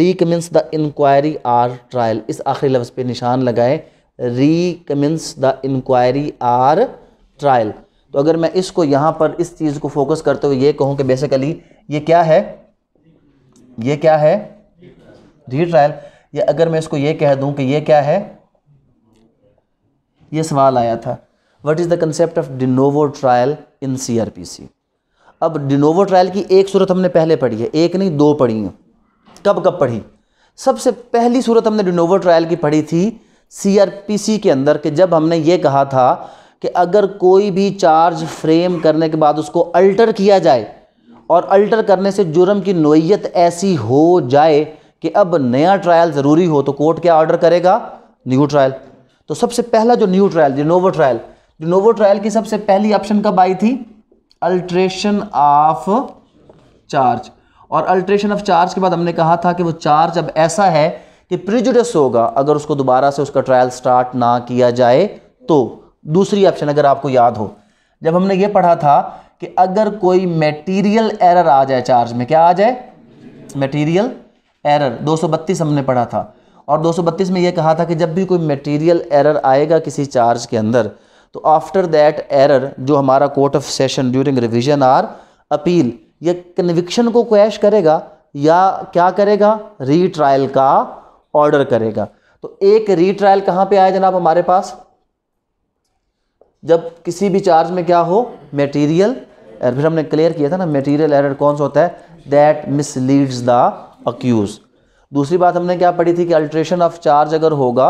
recommence the inquiry r trial इस आखिरी लफ्ज़ पे निशान लगाएं recommence the inquiry r trial तो अगर मैं इसको यहाँ पर इस चीज़ को फोकस करते हुए ये कहूँ कि बेसिकली ये क्या है ये क्या है धीर ट्रायल या अगर मैं इसको ये कह दूँ कि ये क्या है ये सवाल आया था what is the concept of de novo trial in C R P C अब डिनोवो ट्रायल की एक सूरत हमने पहले पढ़ी है एक नहीं दो पढ़ी हैं कब कब पढ़ी सबसे पहली सूरत हमने डिनोवो ट्रायल की पढ़ी थी सी आर पी सी के अंदर कि जब हमने ये कहा था कि अगर कोई भी चार्ज फ्रेम करने के बाद उसको अल्टर किया जाए और अल्टर करने से जुर्म की नोयत ऐसी हो जाए कि अब नया ट्रायल ज़रूरी हो तो कोर्ट क्या ऑर्डर करेगा न्यू ट्रायल तो सबसे पहला जो न्यू ट्रायल जो नोवो ट्रायल जो नोवो ट्रायल की सबसे पहली ऑप्शन कब आई थी अल्ट्रेशन ऑफ चार्ज और अल्ट्रेशन ऑफ चार्ज के बाद हमने कहा था कि वो चार्ज अब ऐसा है कि प्रिजुडस होगा अगर उसको दोबारा से उसका ट्रायल स्टार्ट ना किया जाए तो दूसरी ऑप्शन अगर आपको याद हो जब हमने ये पढ़ा था कि अगर कोई मेटीरियल एरर आ जाए चार्ज में क्या आ जाए मेटीरियल एरर 232 हमने पढ़ा था और 232 में यह कहा था कि जब भी कोई मटेरियल एरर आएगा किसी चार्ज के अंदर तो आफ्टर दैट एरर जो हमारा court of session during revision or appeal ये कन्विक्शन को क्वैश करेगा या क्या करेगा रीट्रायल का ऑर्डर करेगा तो एक रीट्रायल कहाँ पे आया जनाब हमारे पास जब किसी भी चार्ज में क्या हो मटेरियल फिर हमने क्लियर किया था ना मटेरियल एरर कौन सा होता है दैट मिसलीड्स द अक्यूज दूसरी बात हमने क्या पढ़ी थी कि अल्ट्रेशन ऑफ चार्ज अगर होगा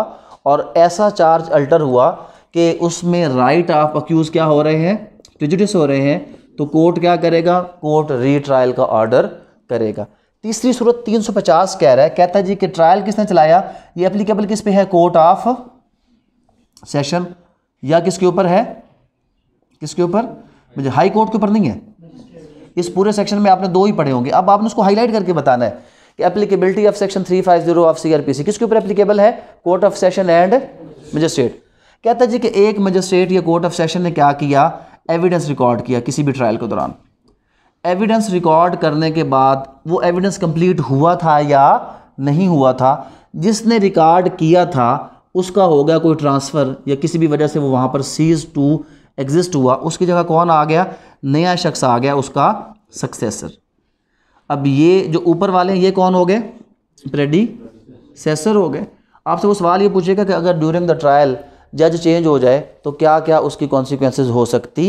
और ऐसा चार्ज अल्टर हुआ कि उसमें राइट ऑफ अक्यूज़ क्या हो रहे हैं प्रिजुडिस हो रहे हैं तो कोर्ट क्या करेगा कोर्ट रीट्रायल का ऑर्डर करेगा तीसरी सूरत 350 कह रहा है कहता है जी कि ट्रायल किसने चलाया ये अप्लीकेबल किस पे है कोर्ट ऑफ सेशन या किसके ऊपर है किसके ऊपर मुझे हाई कोर्ट के ऊपर नहीं है इस पूरे सेक्शन में आपने दो ही पढ़े होंगे अब आपने उसको हाईलाइट करके बताना है कि एप्लीकेबिलिटी ऑफ सेक्शन 350 ऑफ सीआरपीसी किसके ऊपर एप्लीकेबल है court of session and magistrate कहता जी कि एक मजिस्ट्रेट या कोर्ट ऑफ सेशन ने क्या किया एविडेंस रिकॉर्ड किया किसी भी ट्रायल के दौरान एविडेंस रिकॉर्ड करने के बाद वो एविडेंस कंप्लीट हुआ था या नहीं हुआ था जिसने रिकॉर्ड किया था उसका हो गया कोई ट्रांसफ़र या किसी भी वजह से वो वहाँ पर सीज़ टू एग्जिस्ट हुआ उसकी जगह कौन आ गया नया शख्स आ गया उसका सक्सेसर अब ये जो ऊपर वाले हैं ये कौन हो गए प्रेडी सेसर हो गए आपसे वो सवाल ये पूछेगा कि अगर ड्यूरिंग द ट्रायल जज चेंज हो जाए तो क्या क्या उसकी कॉन्सिक्वेंसेज हो सकती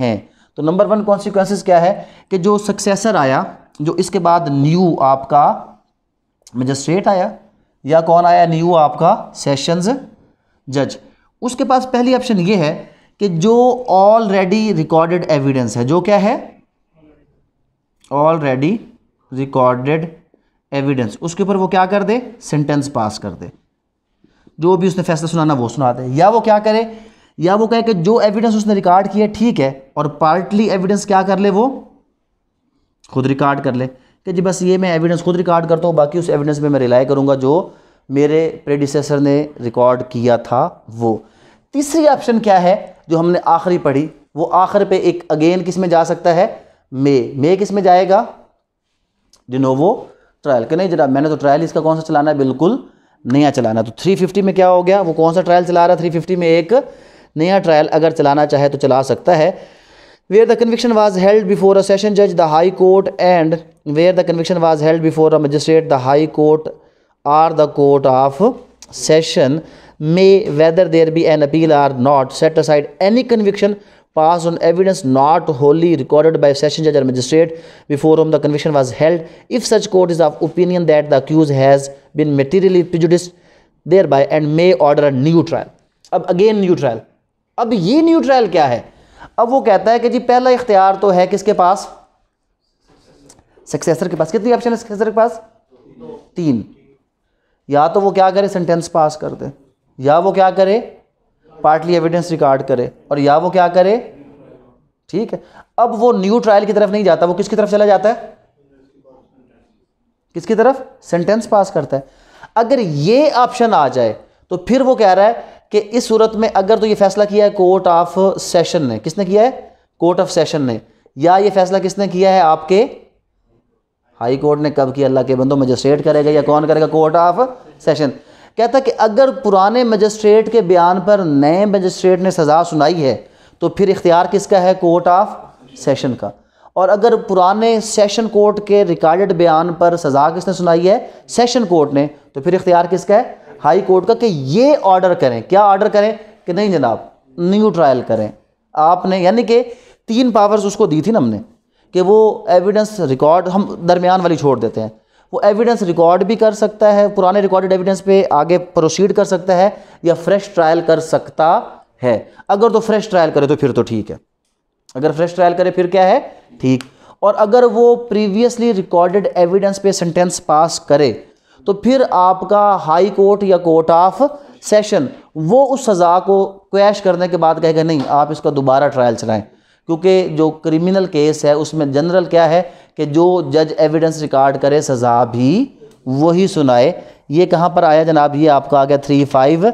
हैं तो नंबर वन कॉन्सिक्वेंसेज क्या है कि जो सक्सेसर आया जो इसके बाद न्यू आपका मजिस्ट्रेट आया या कौन आया न्यू आपका सेशंस जज उसके पास पहली ऑप्शन ये है कि जो ऑलरेडी रिकॉर्डेड एविडेंस है जो क्या है ऑलरेडी रिकॉर्डेड एविडेंस उसके ऊपर वो क्या कर दे सेंटेंस पास कर दे जो भी उसने फैसला सुनाना वो सुना दे या वो क्या करे या वो कहे कि जो एविडेंस उसने रिकॉर्ड किया ठीक है और पार्टली एविडेंस क्या कर ले वो खुद रिकॉर्ड कर ले कि जी बस ये मैं एविडेंस खुद रिकॉर्ड करता हूँ बाकी उस एविडेंस में मैं रिलाई करूँगा जो मेरे प्रेडिसेसर ने रिकॉर्ड किया था वो तीसरी ऑप्शन क्या है जो हमने आखिरी पढ़ी वो आखिर पे एक अगेन किस में जा सकता है मे मे किस में जाएगा डिनोवो ट्रायल क्या नहीं जरा मैंने तो ट्रायल इसका कौन सा चलाना है बिल्कुल नया चलाना तो 350 में क्या हो गया वो कौन सा ट्रायल चला रहा है 350 में एक नया ट्रायल अगर चलाना चाहे तो चला सकता है where the conviction was held before a session जज the high court and where the conviction was held before a magistrate the high court are the court of session may weather there be an appeal or not set aside any conviction pass on evidence not Holi recorded by session जज or magistrate before home the conviction was held if such court is of opinion that the accused has been materially prejudice thereby and may order a new trial अब again new trial अब ये new trial क्या है अब वो कहता है कि जी पहला इख्तियार तो है किसके पास सक्सेसर के पास कितनी ऑप्शन है सक्सेसर के पास तीन या तो वो क्या करे सेंटेंस पास कर दे या वो क्या करे पार्टली एविडेंस रिकॉर्ड करे और या वो क्या करे ठीक है अब वो न्यू ट्रायल की तरफ नहीं जाता वो किसकी तरफ चला जाता है किसकी तरफ सेंटेंस पास करता है अगर ये ऑप्शन आ जाए तो फिर वो कह रहा है कि इस सूरत में अगर तो ये फैसला किया है कोर्ट ऑफ सेशन ने किसने किया है कोर्ट ऑफ सेशन ने या ये फैसला किसने किया है आपके हाई कोर्ट ने कब किया अल्लाह के बंदो मजिस्ट्रेट करेगा या कौन करेगा कोर्ट ऑफ सेशन कहता कि अगर पुराने मजिस्ट्रेट के बयान पर नए मजिस्ट्रेट ने सज़ा सुनाई है तो फिर इख्तियार किसका है कोर्ट ऑफ सेशन का और अगर पुराने सेशन कोर्ट के रिकॉर्डेड बयान पर सज़ा किसने सुनाई है सेशन कोर्ट ने तो फिर इख्तियार किसका है हाई कोर्ट का कि ये ऑर्डर करें क्या ऑर्डर करें कि नहीं जनाब न्यू ट्रायल करें आपने यानी कि तीन पावर्स उसको दी थी ना हमने कि वो एविडेंस रिकॉर्ड हम दरमियान वाली छोड़ देते हैं वो एविडेंस रिकॉर्ड भी कर सकता है पुराने रिकॉर्डेड एविडेंस पे आगे प्रोसीड कर सकता है या फ्रेश ट्रायल कर सकता है अगर तो फ्रेश ट्रायल करे तो फिर तो ठीक है अगर फ्रेश ट्रायल करे फिर क्या है ठीक और अगर वो प्रीवियसली रिकॉर्डेड एविडेंस पे सेंटेंस पास करे तो फिर आपका हाई कोर्ट या कोर्ट ऑफ सेशन वो उस सज़ा को क्वैश करने के बाद कहेगा नहीं आप इसका दोबारा ट्रायल चलाएं क्योंकि जो क्रिमिनल केस है उसमें जनरल क्या है कि जो जज एविडेंस रिकॉर्ड करे सज़ा भी वही सुनाए ये कहाँ पर आया जनाब ये आपका आ गया थ्री फाइव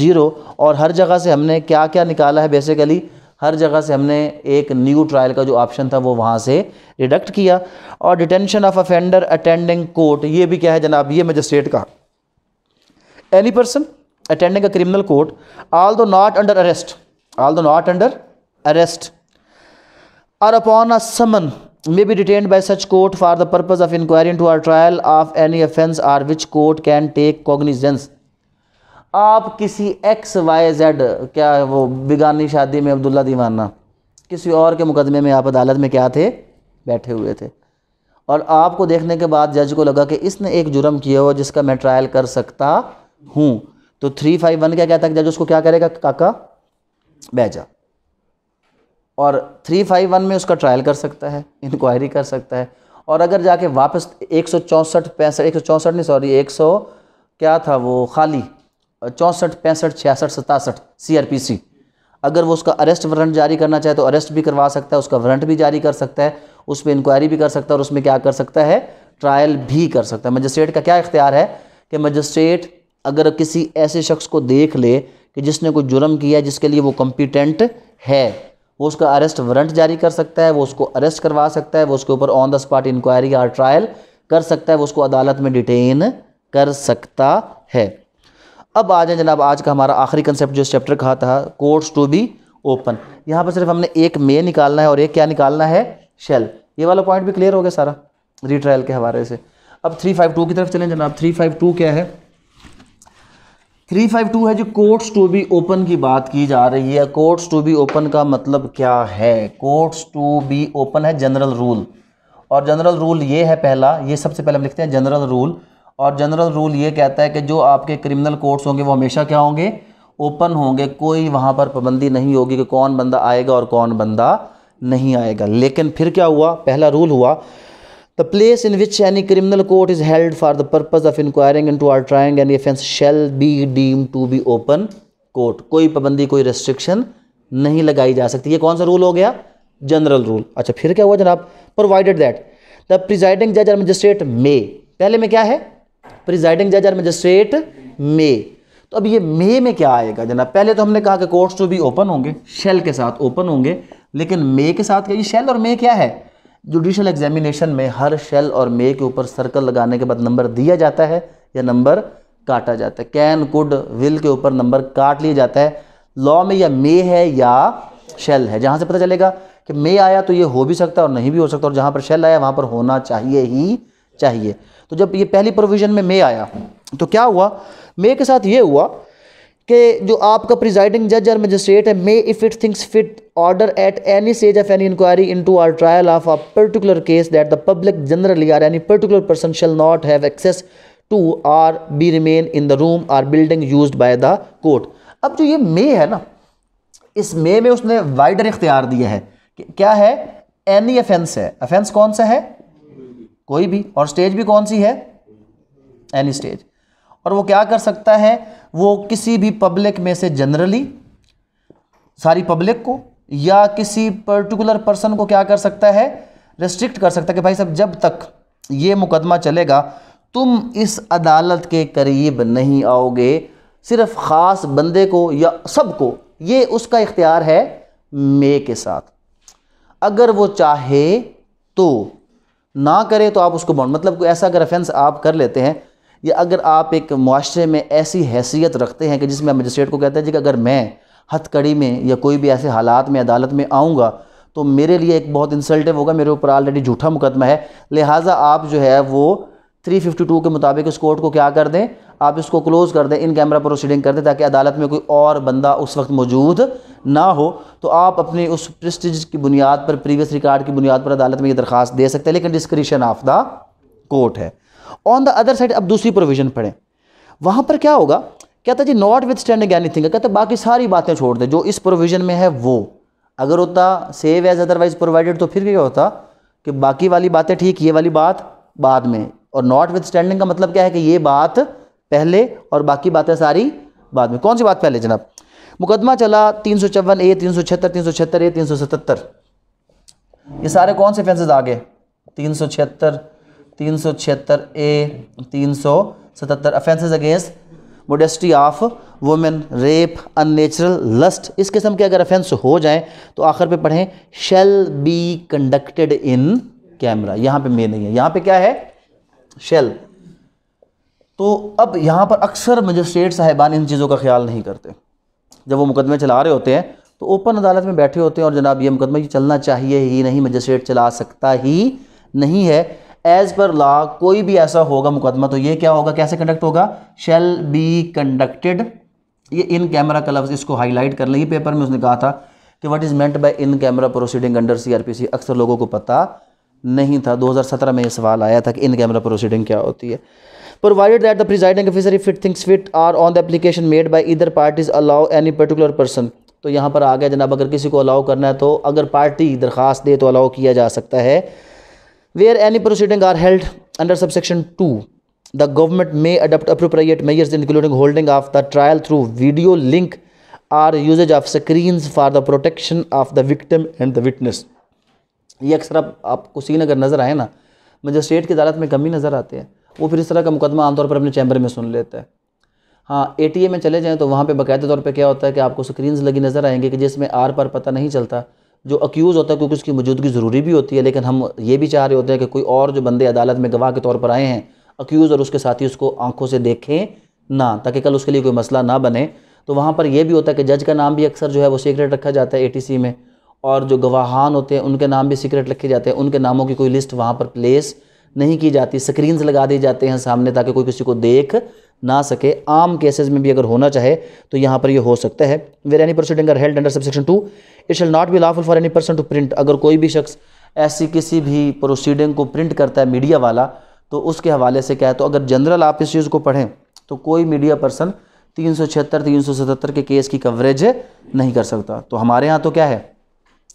ज़ीरो और हर जगह से हमने क्या क्या निकाला है बेसिकली हर जगह से हमने एक न्यू ट्रायल का जो ऑप्शन था वो वहाँ से डिडक्ट किया और detention of offender attending court ये भी क्या है जनाब ये मजिस्ट्रेट का any person attending a criminal court although not under arrest although not under arrest or upon a summon may be detain by such court for the purpose of inquiry to or trial of any offence or which court can take cognizance आप किसी x Y Z क्या वो बिगानी शादी में अब्दुल्ला दीवाना किसी और के मुकदमे में आप अदालत में क्या थे बैठे हुए थे और आपको देखने के बाद जज को लगा कि इसने एक जुर्म किया हो जिसका मैं ट्रायल कर सकता हूँ तो थ्री फाइव वन क्या कहता है जज उसको क्या करेगा काका बैजा और थ्री फाइव वन में उसका ट्रायल कर सकता है इंक्वायरी कर सकता है और अगर जाके वापस एक सौ चौंसठ पैंसठ एक सौ चौंसठ नहीं सॉरी एक सौ क्या था वो खाली चौंसठ पैंसठ छियासठ सतासठ सी अगर वो उसका अरेस्ट वारंट जारी करना चाहे तो अरेस्ट भी करवा सकता है उसका वारंट भी जारी कर सकता है उस पर इंक्वायरी भी कर सकता है और उसमें क्या कर सकता है ट्रायल भी कर सकता है मजिस्ट्रेट का क्या इख्तियार है कि मजिस्ट्रेट अगर किसी ऐसे शख्स को देख ले कि जिसने कोई जुर्म किया है जिसके लिए वो कॉम्पिटेंट है वो उसका अरेस्ट वारंट जारी कर सकता है वो उसको अरेस्ट करवा सकता है वो उसके ऊपर ऑन द स्पॉट इंक्वायरी या ट्रायल कर सकता है वो उसको अदालत में डिटेन कर सकता है अब आ जाए जनाब आज का हमारा आखिरी कंसेप्ट जो चैप्टर कहा था कोर्ट्स टू बी ओपन यहाँ पर सिर्फ हमने एक मे निकालना है और एक क्या निकालना है शेल ये वाला पॉइंट भी क्लियर हो गया सारा रिट्रायल के हवाले से अब थ्री फाइव टू की तरफ चलें जनाब थ्री फाइव टू क्या है थ्री फाइव टू है जो कोर्ट्स टू बी ओपन की बात की जा रही है कोर्ट्स टू बी ओपन का मतलब क्या है कोर्ट्स टू बी ओपन है जनरल रूल और जनरल रूल ये है पहला ये सबसे पहले हम लिखते हैं जनरल रूल और जनरल रूल ये कहता है कि जो आपके क्रिमिनल कोर्ट्स होंगे वो हमेशा क्या होंगे ओपन होंगे कोई वहाँ पर पाबंदी नहीं होगी कि कौन बंदा आएगा और कौन बंदा नहीं आएगा लेकिन फिर क्या हुआ पहला रूल हुआ place in which any criminal court is held for the purpose of inquiring into or trying an offence shall be deem to be open court कोई पाबंदी कोई रिस्ट्रिक्शन नहीं लगाई जा सकती ये कौन सा रूल हो गया जनरल रूल अच्छा फिर क्या हुआ जनाब प्रोवाइडेड दैट द प्रिजाइडिंग जज और मजिस्ट्रेट मे पहले में क्या है प्रिजाइडिंग जज और मजिस्ट्रेट मे तो अब ये मे में क्या आएगा जनाब पहले तो हमने कहा कि कोर्ट्स जो भी ओपन होंगे शेल के साथ ओपन होंगे लेकिन मे के साथ क्या ये शेल और मे क्या है जुडिशल एग्जामिनेशन में हर शेल और मे के ऊपर सर्कल लगाने के बाद नंबर दिया जाता है या नंबर काटा जाता है कैन कुड विल के ऊपर नंबर काट लिया जाता है लॉ में या मे है या शेल है जहाँ से पता चलेगा कि मे आया तो ये हो भी सकता है और नहीं भी हो सकता और जहाँ पर शेल आया वहाँ पर होना चाहिए ही चाहिए तो जब ये पहली प्रोविज़न में मे आया तो क्या हुआ मे के साथ ये हुआ कि जो आपका प्रिजाइडिंग जज और मजिस्ट्रेट है may if it things fit order at any stage of any inquiry into or trial of a particular case that the public generally or any particular person shall not have access to or be remain in the room or building used by the court अब जो ये मे है ना इस मे में उसने wider इख्तियार दिया है क्या है एनी अफेंस है अफेंस कौन सा है कोई भी और स्टेज भी कौन सी है एनी स्टेज और वो क्या कर सकता है वो किसी भी पब्लिक में से जनरली सारी पब्लिक को या किसी पर्टिकुलर पर्सन को क्या कर सकता है रेस्ट्रिक्ट कर सकता है कि भाई साहब जब तक ये मुकदमा चलेगा तुम इस अदालत के करीब नहीं आओगे सिर्फ ख़ास बंदे को या सबको ये उसका इख्तियार है मे के साथ अगर वो चाहे तो ना करें तो आप उसको बाउंड मतलब ऐसा अगर अफेंस आप कर लेते हैं या अगर आप एक माशरे में ऐसी हैसियत रखते हैं कि जिसमें मजिस्ट्रेट को कहते हैं कि अगर मैं हथकड़ी में या कोई भी ऐसे हालात में अदालत में आऊँगा तो मेरे लिए एक बहुत इंसल्टिव होगा मेरे ऊपर ऑलरेडी झूठा मुकदमा है लिहाजा आप जो है वो 352 के मुताबिक उस कोर्ट को क्या कर दें आप इसको क्लोज़ कर दें इन कैमरा प्रोसीडिंग कर दें ताकि अदालत में कोई और बंदा उस वक्त मौजूद ना हो तो आप अपने उस प्रेस्टिज की बुनियाद पर प्रीवियस रिकॉर्ड की बुनियाद पर अदालत में ये दरख्वास्त दे सकते हैं लेकिन डिस्क्रिशन ऑफ द कोर्ट है ऑन द अदर साइड अब दूसरी प्रोविज़न पढ़ें वहाँ पर क्या होगा कहता जी notwithstanding anything कहता बाकी सारी बातें छोड़ दें जो इस प्रोविज़न में है वो अगर होता सेव एज अदरवाइज प्रोवाइडेड तो फिर क्या होता कि बाकी वाली बातें ठीक ये वाली बात बाद में और नॉट विथ स्टैंडिंग का मतलब क्या है कि ये बात पहले और बाकी बातें सारी बाद में कौन सी बात पहले जनाब मुकदमा चला तीन सौ चौवन ए तीन सौ छिहत्तर तीन सौ छिहत्तर ए तीन सौ सतहत्तर ये सारे कौन से फेंसेज आ गए तीन सौ छिहत्तर तीन सौ छिहत्तर ए तीन सौ सतहत्तर offences against modesty of women rape unnatural lust इस किस्म के अगर अफेंस हो जाए तो आखिर पे पढ़ें shall be conducted in camera यहाँ पे मे नहीं है यहाँ पे क्या है शेल तो अब यहाँ पर अक्सर मजिस्ट्रेट साहिबान इन चीज़ों का ख्याल नहीं करते जब वो मुकदमे चला रहे होते हैं तो ओपन अदालत में बैठे होते हैं और जनाब ये मुकदमा ये चलना चाहिए ही नहीं मजिस्ट्रेट चला सकता ही नहीं है एज़ पर लॉ कोई भी ऐसा होगा मुकदमा तो ये क्या होगा कैसे कंडक्ट होगा शेल बी कंडक्टेड ये इन कैमरा का लफ्ज़ इसको हाईलाइट कर लेंगे पेपर में उसने कहा था कि what is meant by in camera proceeding under CrPC अक्सर लोगों को पता नहीं था 2017 में ये सवाल आया था कि इन कैमरा प्रोसीडिंग क्या होती है provided that the presiding officer if it things fit or on the application made by either parties allow any particular person तो यहाँ पर आ गया जनाब अगर किसी को अलाउ करना है तो अगर पार्टी दरख्वास्त दे तो अलाउ किया जा सकता है where any proceeding are held under section two the government may adopt appropriate measures including holding of the trial through video link or usage of screen for the protection of the victim and the witness ये अक्सर आप, आपको scene अगर नज़र आए ना magistrate की अदालत में कमी नज़र आते हैं वो फिर इस तरह का मुकदमा आमतौर पर अपने चैम्बर में सुन लेता है हाँ ए में चले जाएँ तो वहाँ पर बाकायदे तौर पर क्या होता है कि आपको स्क्रीन लगी नज़र आएंगे कि जिसमें आर पर पता नहीं चलता जो अक्यूज़ होता है क्योंकि उसकी मौजूदगी ज़रूरी भी होती है लेकिन हम ये भी चाह रहे होते हैं कि कोई और जो बंदे अदालत में गवाह के तौर पर आए हैं अक्यूज़ और उसके साथी उसको आंखों से देखें ना ताकि कल उसके लिए कोई मसला ना बने तो वहाँ पर यह भी होता है कि जज का नाम भी अक्सर जो है वो सीक्रेट रखा जाता है ए में और जो गवाहान होते हैं उनके नाम भी सीक्रेट रखे जाते हैं उनके नामों की कोई लिस्ट वहाँ पर प्लेस नहीं की जाती स्क्रीन्स लगा दिए जाते हैं सामने ताकि कोई किसी को देख ना सके आम केसेस में भी अगर होना चाहे तो यहाँ पर ये यह हो सकता है where any proceeding are held under subsection two it shall not be lawful for any person to print अगर कोई भी शख्स ऐसी किसी भी प्रोसीडिंग को प्रिंट करता है मीडिया वाला तो उसके हवाले से क्या है तो अगर जनरल आप इस चीज़ को पढ़ें तो कोई मीडिया पर्सन तीन सौ छिहत्तर तीन सौ सतहत्तर के केस की कवरेज नहीं कर सकता तो हमारे यहाँ तो क्या है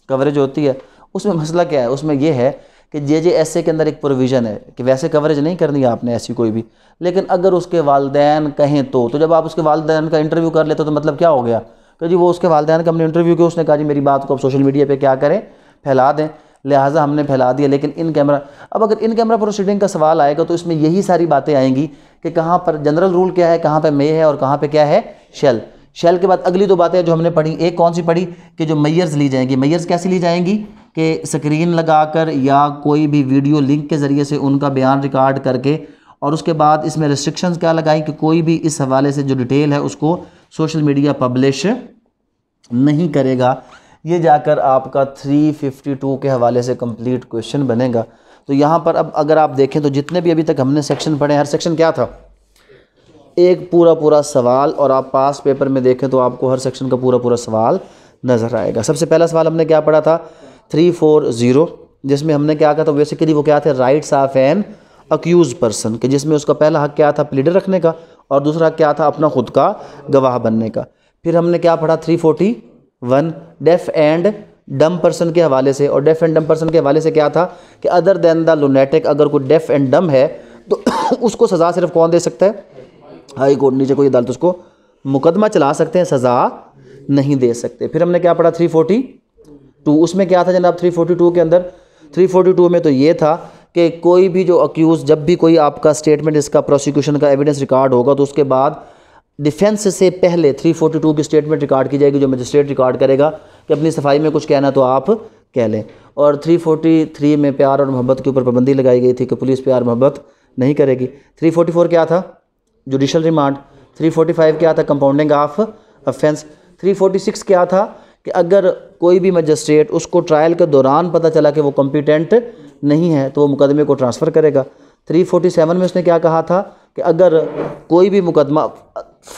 कवरेज होती है उसमें मसला क्या है उसमें यह है कि जे जे एस ए के अंदर एक प्रोविज़न है कि वैसे कवरेज नहीं करनी है आपने ऐसी कोई भी लेकिन अगर उसके वालदेन कहें तो तो जब आप उसके वालदेन का इंटरव्यू कर लेते हो तो मतलब क्या हो गया कि जी वो उसके वालदेन का हमने इंटरव्यू किया उसने कहा जी मेरी बात को आप सोशल मीडिया पर क्या करें फैला दें लिहाजा हमने फैला दिया लेकिन इन कैमरा अब अगर इन कैमरा प्रोसीडिंग का सवाल आएगा तो इसमें यही सारी बातें आएंगी कि कहाँ पर जनरल रूल क्या है कहाँ पर मे है और कहाँ पर क्या है शेल शेल के बाद अगली दो बातें जो हमने पढ़ी एक कौन सी पढ़ी कि जो मैयर्स ली जाएंगी मैयर्स कैसी ली जाएंगी कि स्क्रीन लगाकर या कोई भी वीडियो लिंक के ज़रिए से उनका बयान रिकॉर्ड करके और उसके बाद इसमें रिस्ट्रिक्शंस क्या लगाई कि कोई भी इस हवाले से जो डिटेल है उसको सोशल मीडिया पब्लिश नहीं करेगा ये जाकर आपका 352 के हवाले से कंप्लीट क्वेश्चन बनेगा तो यहाँ पर अब अगर आप देखें तो जितने भी अभी तक हमने सेक्शन पढ़े हर सेक्शन क्या था एक पूरा पूरा सवाल और आप पास पेपर में देखें तो आपको हर सेक्शन का पूरा पूरा सवाल नज़र आएगा सबसे पहला सवाल हमने क्या पढ़ा था थ्री फोर ज़ीरो जिसमें हमने क्या कहा था बेसिकली वो क्या थे rights of an accused person के जिसमें उसका पहला हक क्या था प्लीडर रखने का और दूसरा क्या था अपना खुद का गवाह बनने का फिर हमने क्या पढ़ा three forty one deaf and dumb person के हवाले से और डेफ एंड डम पर्सन के हवाले से क्या था कि अदर देन द लोनेटिक अगर कोई डेफ एंड डम है तो उसको सज़ा सिर्फ कौन दे सकता है हाई कोर्ट नीचे कोई अदालत उसको मुकदमा चला सकते हैं सज़ा नहीं दे सकते फिर हमने क्या पढ़ा थ्री फोर्टी टू तो उसमें क्या था जनाब थ्री फोर्टी टू के अंदर थ्री फोर्टी टू में तो ये था कि कोई भी जो अक्यूज़ जब भी कोई आपका स्टेटमेंट इसका प्रोसिक्यूशन का एविडेंस रिकॉर्ड होगा तो उसके बाद डिफेंस से पहले 342 की स्टेटमेंट रिकॉर्ड की जाएगी जो मजिस्ट्रेट रिकॉर्ड करेगा कि अपनी सफाई में कुछ कहना तो आप कह लें और 343 में प्यार और मोहब्बत के ऊपर पाबंदी लगाई गई थी कि पुलिस प्यार मोहब्बत नहीं करेगी 344 क्या था जुडिशल रिमांड 345 क्या था कंपाउंडिंग ऑफ अफेंस 346 क्या था कि अगर कोई भी मजिस्ट्रेट उसको ट्रायल के दौरान पता चला कि वो कॉम्पिटेंट नहीं है तो वो मुकदमे को ट्रांसफ़र करेगा 347 में उसने क्या कहा था कि अगर कोई भी मुकदमा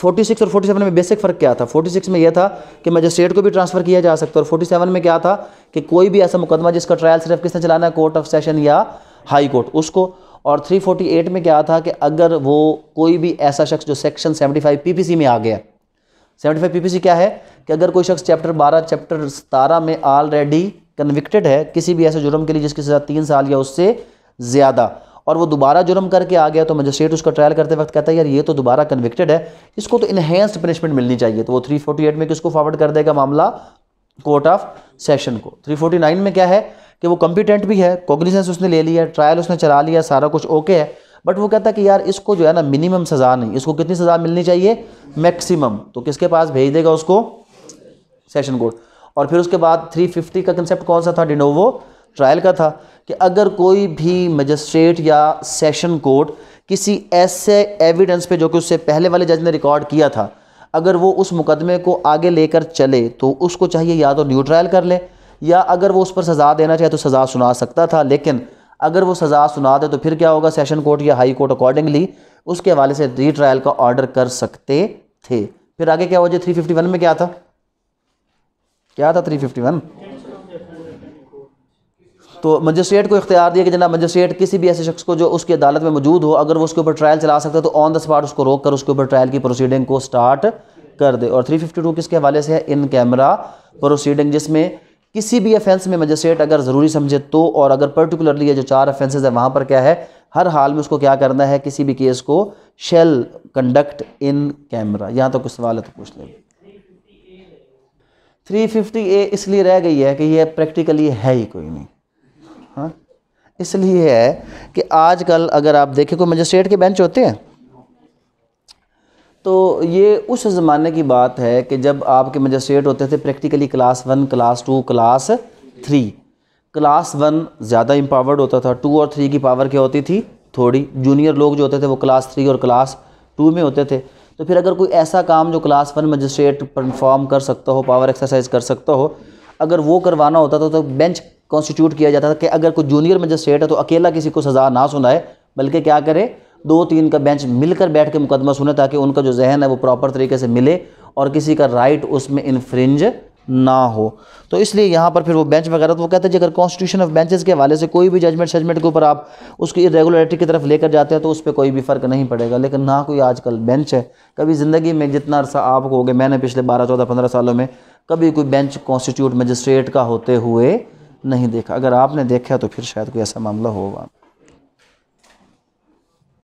46 और 47 में बेसिक फ़र्क क्या था 46 में यह था कि मजिस्ट्रेट को भी ट्रांसफ़र किया जा सकता है और 47 में क्या था कि कोई भी ऐसा मुकदमा जिसका ट्रायल सिर्फ किसने चलाना है कोर्ट ऑफ सेशन या हाई कोर्ट उसको और 348 में क्या था कि अगर वो कोई भी ऐसा शख्स जो सेक्शन 75 पीपीसी में आ गया सेवेंटी फाइव पी क्या है कि अगर कोई शख्स चैप्टर बारह चैप्टर सतारह में ऑलरेडी कन्विक्टेड है किसी भी ऐसे जुर्म के लिए जिसके सजा तीन साल या उससे ज़्यादा और वो दोबारा जुर्म करके आ गया तो मजिस्ट्रेट उसका ट्रायल करते वक्त कहता है यार ये तो दोबारा कन्विक्टेड है इसको तो इनहेंस्ड पनिशमेंट मिलनी चाहिए तो वो थ्री फोर्टी एट में किसको फॉरवर्ड कर देगा मामला कोर्ट ऑफ सेशन को थ्री फोर्टी नाइन में क्या है कि वो कम्पिटेंट भी है कॉग्निजेंस उसने ले लिया ट्रायल उसने चला लिया सारा कुछ ओके है बट वो कहता है कि यार इसको जो है ना मिनिमम सज़ा नहीं इसको कितनी सज़ा मिलनी चाहिए मैक्सिमम तो किसके पास भेज देगा उसको सेशन कोर्ट और फिर उसके बाद 350 का कंसेप्ट कौन सा था डिनोवो ट्रायल का था कि अगर कोई भी मजिस्ट्रेट या सेशन कोर्ट किसी ऐसे एविडेंस पे जो कि उससे पहले वाले जज ने रिकॉर्ड किया था अगर वो उस मुकदमे को आगे लेकर चले तो उसको चाहिए या तो न्यू ट्रायल कर ले या अगर वो उस पर सज़ा देना चाहे तो सज़ा सुना सकता था लेकिन अगर वो सज़ा सुना दे तो फिर क्या होगा सेशन कोर्ट या हाई कोर्ट अकॉर्डिंगली उसके हवाले से ट्रायल का ऑर्डर कर सकते थे फिर आगे क्या हो जाए थ्री फिफ्टी वन में क्या था क्या था थ्री फिफ्टी वन तो मजिस्ट्रेट को इख्तियार दिया कि जना मजिस्ट्रेट किसी भी ऐसे शख्स को जो उसकी अदालत में मौजूद हो अगर वो उसके ऊपर ट्रायल चला सकता है तो ऑन द स्पॉट उसको रोक कर उसके ऊपर ट्रायल की प्रोसीडिंग को स्टार्ट कर दे और 352 किसके हवाले से है इन कैमरा प्रोसीडिंग जिसमें किसी भी अफेंस में मजिस्ट्रेट अगर ज़रूरी समझे तो और अगर पर्टिकुलरली ये जो चार अफेंसेज है वहाँ पर क्या है हर हाल में उसको क्या करना है किसी भी केस को शेल कंडक्ट इन कैमरा यहाँ तो कुछ सवाल है तो पूछ लेंगे 350 ए इसलिए रह गई है कि ये प्रैक्टिकली है ही कोई नहीं हाँ इसलिए है कि आजकल अगर आप देखें कोई मजिस्ट्रेट के बेंच होते हैं तो ये उस ज़माने की बात है कि जब आपके मजिस्ट्रेट होते थे practically class one class two class three class one ज़्यादा इम्पावर्ड होता था टू और थ्री की पावर क्या होती थी थोड़ी जूनियर लोग जो होते थे वो क्लास थ्री और क्लास टू में होते थे तो फिर अगर कोई ऐसा काम जो क्लास वन मजिस्ट्रेट परफॉर्म कर सकता हो पावर एक्सरसाइज कर सकता हो अगर वो करवाना होता था तो बेंच कॉन्स्टिट्यूट किया जाता था कि अगर कोई जूनियर मजिस्ट्रेट है तो अकेला किसी को सज़ा ना सुनाए बल्कि क्या करे दो तीन का बेंच मिलकर बैठ के मुकदमा सुने ताकि उनका जो जहन है वो प्रॉपर तरीके से मिले और किसी का राइट उसमें इन्फ्रिंज ना हो तो इसलिए यहाँ पर फिर वो बेंच वगैरह तो वो कहते हैं अगर कॉन्स्टिट्यूशन ऑफ बेंचेस के हवाले से कोई भी जजमेंट शजमेंट के ऊपर आप उसकी इरेगुलरिटी की तरफ लेकर जाते हैं तो उस पर कोई भी फ़र्क नहीं पड़ेगा लेकिन ना कोई आजकल बेंच है कभी ज़िंदगी में जितना अरसा आप हो गए मैंने पिछले बारह चौदह पंद्रह सालों में कभी कोई बेंच कॉन्स्टिट्यूट मजिस्ट्रेट का होते हुए नहीं देखा अगर आपने देखा तो फिर शायद कोई ऐसा मामला होगा